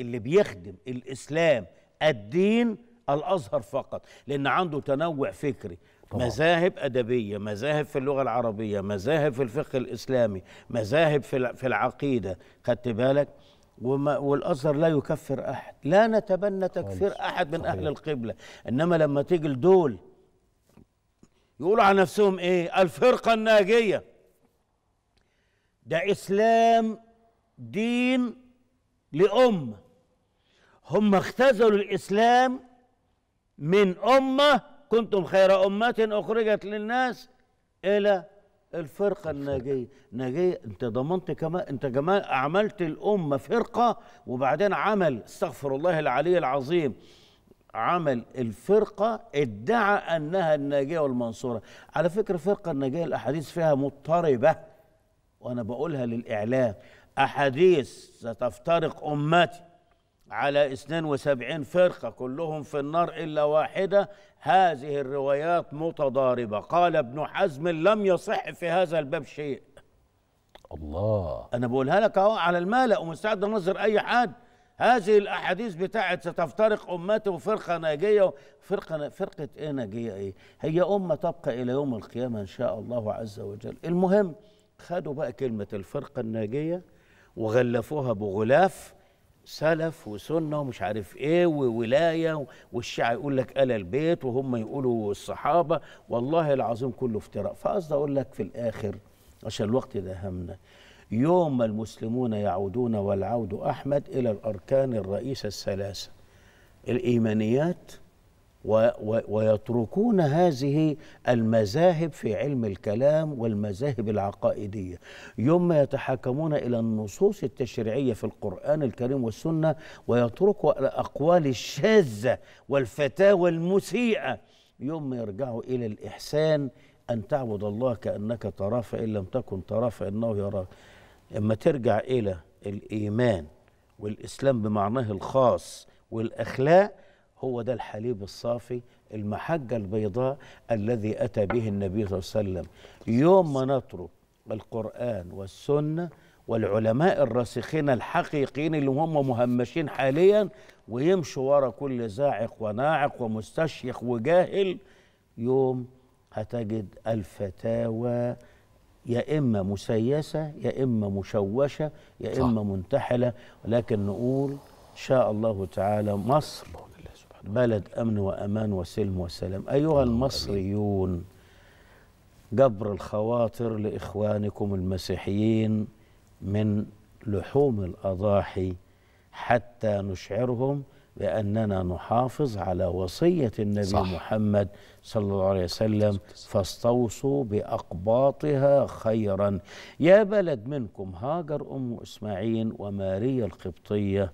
Speaker 7: اللي بيخدم الاسلام الدين الازهر فقط لان عنده تنوع فكري طبعا. مذاهب أدبية مذاهب في اللغة العربية مذاهب في الفقه الإسلامي مذاهب في العقيدة خدت بالك وما والأزهر لا يكفر أحد لا نتبنى تكفير أحد من صحيح. أهل القبلة إنما لما تيجي لدول يقولوا على نفسهم إيه الفرقة الناجية ده إسلام دين لأمة هم اختزلوا الإسلام من أمة كنتم خير أمة أخرجت للناس إلى الفرقة الناجية ناجية أنت ضمنت كمان أنت كمان عملت الأمة فرقة وبعدين عمل استغفر الله العلي العظيم عمل الفرقة ادعى أنها الناجية والمنصورة على فكرة الفرقة الناجية الأحاديث فيها مضطربة وأنا بقولها للإعلام أحاديث ستفترق أمتي على 72 فرقة كلهم في النار إلا واحدة هذه الروايات متضاربة قال ابن حزم لم يصح في هذا الباب شيء
Speaker 1: الله
Speaker 7: أنا بقولها لك أهو على الملأ ومستعد أنظر أي حد هذه الأحاديث بتاعت ستفترق أمتي وفرقة ناجية فرقة فرقة إيه ناجية إيه؟ هي أمة تبقى إلى يوم القيامة إن شاء الله عز وجل المهم خدوا بقى كلمة الفرقة الناجية وغلفوها بغلاف سلف وسنه ومش عارف ايه وولايه والشيعه يقول لك ال البيت وهم يقولوا الصحابه والله العظيم كله افتراء فقصدي اقول لك في الاخر عشان الوقت ده همنا يوم المسلمون يعودون والعود احمد الى الاركان الرئيسه الثلاثه الايمانيات ويتركون هذه المذاهب في علم الكلام والمذاهب العقائديه يوم يتحكمون يتحاكمون الى النصوص التشريعيه في القران الكريم والسنه ويتركوا الاقوال الشاذه والفتاوى المسيئه يوم يرجعوا الى الاحسان ان تعبد الله كانك تراه فان لم تكن تراه فانه يراك اما ترجع الى الايمان والاسلام بمعناه الخاص والاخلاق هو ده الحليب الصافي المحجة البيضاء الذي أتى به النبي صلى الله عليه وسلم يوم ما نترك القرآن والسنة والعلماء الراسخين الحقيقيين اللي هم مهمشين حاليا ويمشوا ورا كل زاعق وناعق ومستشيخ وجاهل يوم هتجد الفتاوى يا إما مسيسة يا إما مشوشة يا إما منتحلة ولكن نقول إن شاء الله تعالى مصر بلد أمن وأمان وسلم وسلام أيها المصريون جبر الخواطر لإخوانكم المسيحيين من لحوم الأضاحي حتى نشعرهم بأننا نحافظ على وصية النبي صح. محمد صلى الله عليه وسلم فاستوصوا بأقباطها خيرا يا بلد منكم هاجر أم إسماعيل وماريا القبطية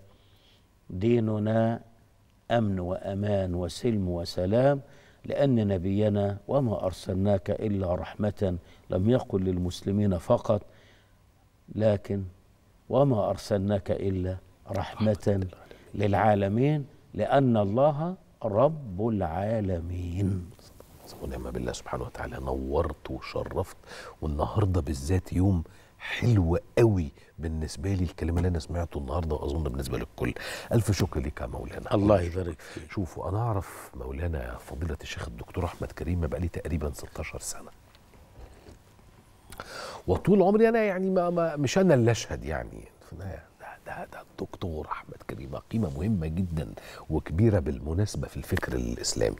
Speaker 7: ديننا امن وامان وسلم وسلام لان نبينا وما ارسلناك الا رحمه لم يقل للمسلمين فقط لكن وما ارسلناك الا رحمه للعالمين لان الله رب العالمين
Speaker 1: ونعم بالله سبحانه وتعالى نورت وشرفت والنهارده بالذات يوم حلوة قوي بالنسبة لي الكلمة اللي أنا سمعته النهاردة وأظن بالنسبة للكل ألف شكر ليك يا مولانا الله يبارك فيك شوفوا أنا أعرف مولانا فضيلة الشيخ الدكتور أحمد كريم بقى لي تقريبا 16 سنة وطول عمري أنا يعني ما, ما مش أنا اللي أشهد يعني ده ده ده الدكتور أحمد كريم قيمة مهمة جدا وكبيرة بالمناسبة في الفكر الإسلامي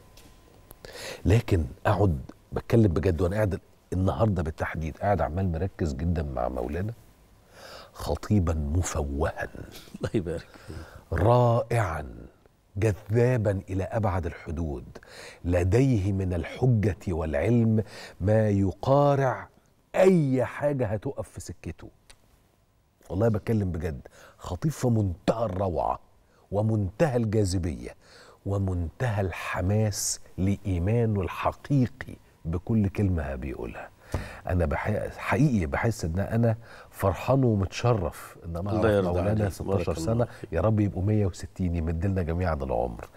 Speaker 1: لكن أقعد بتكلم بجد وأنا قاعد النهارده بالتحديد قاعد عمال مركز جدا مع مولانا خطيبا مفوها الله يبارك رائعا جذابا الى ابعد الحدود لديه من الحجه والعلم ما يقارع اي حاجه هتقف في سكته والله بتكلم بجد خطيب في منتهى الروعه ومنتهى الجاذبيه ومنتهى الحماس لايمانه الحقيقي بكل كلمه بيقولها انا بحس حقيقي بحس ان انا فرحان ومتشرف ان انا اعرف مولانا 16 سنه يا رب يبقوا 160 يمد لنا جميعا العمر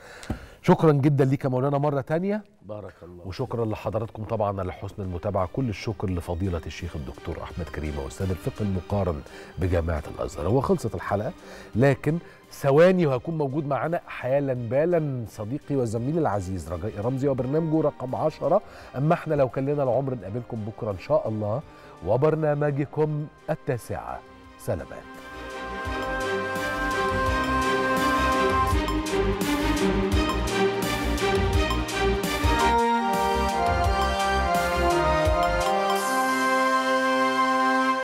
Speaker 1: شكرا جدا ليك يا مولانا مره تانية بارك الله وشكرا لحضراتكم طبعا على حسن المتابعه كل الشكر لفضيله الشيخ الدكتور احمد كريم استاذ الفقه المقارن بجامعه الازهر هو خلصت الحلقه لكن ثواني وهكون موجود معانا حالا بالا صديقي وزميلي العزيز رجاء رمزي وبرنامجه رقم 10 اما احنا لو كان لنا العمر نقابلكم بكره ان شاء الله وبرنامجكم التاسعه سلامات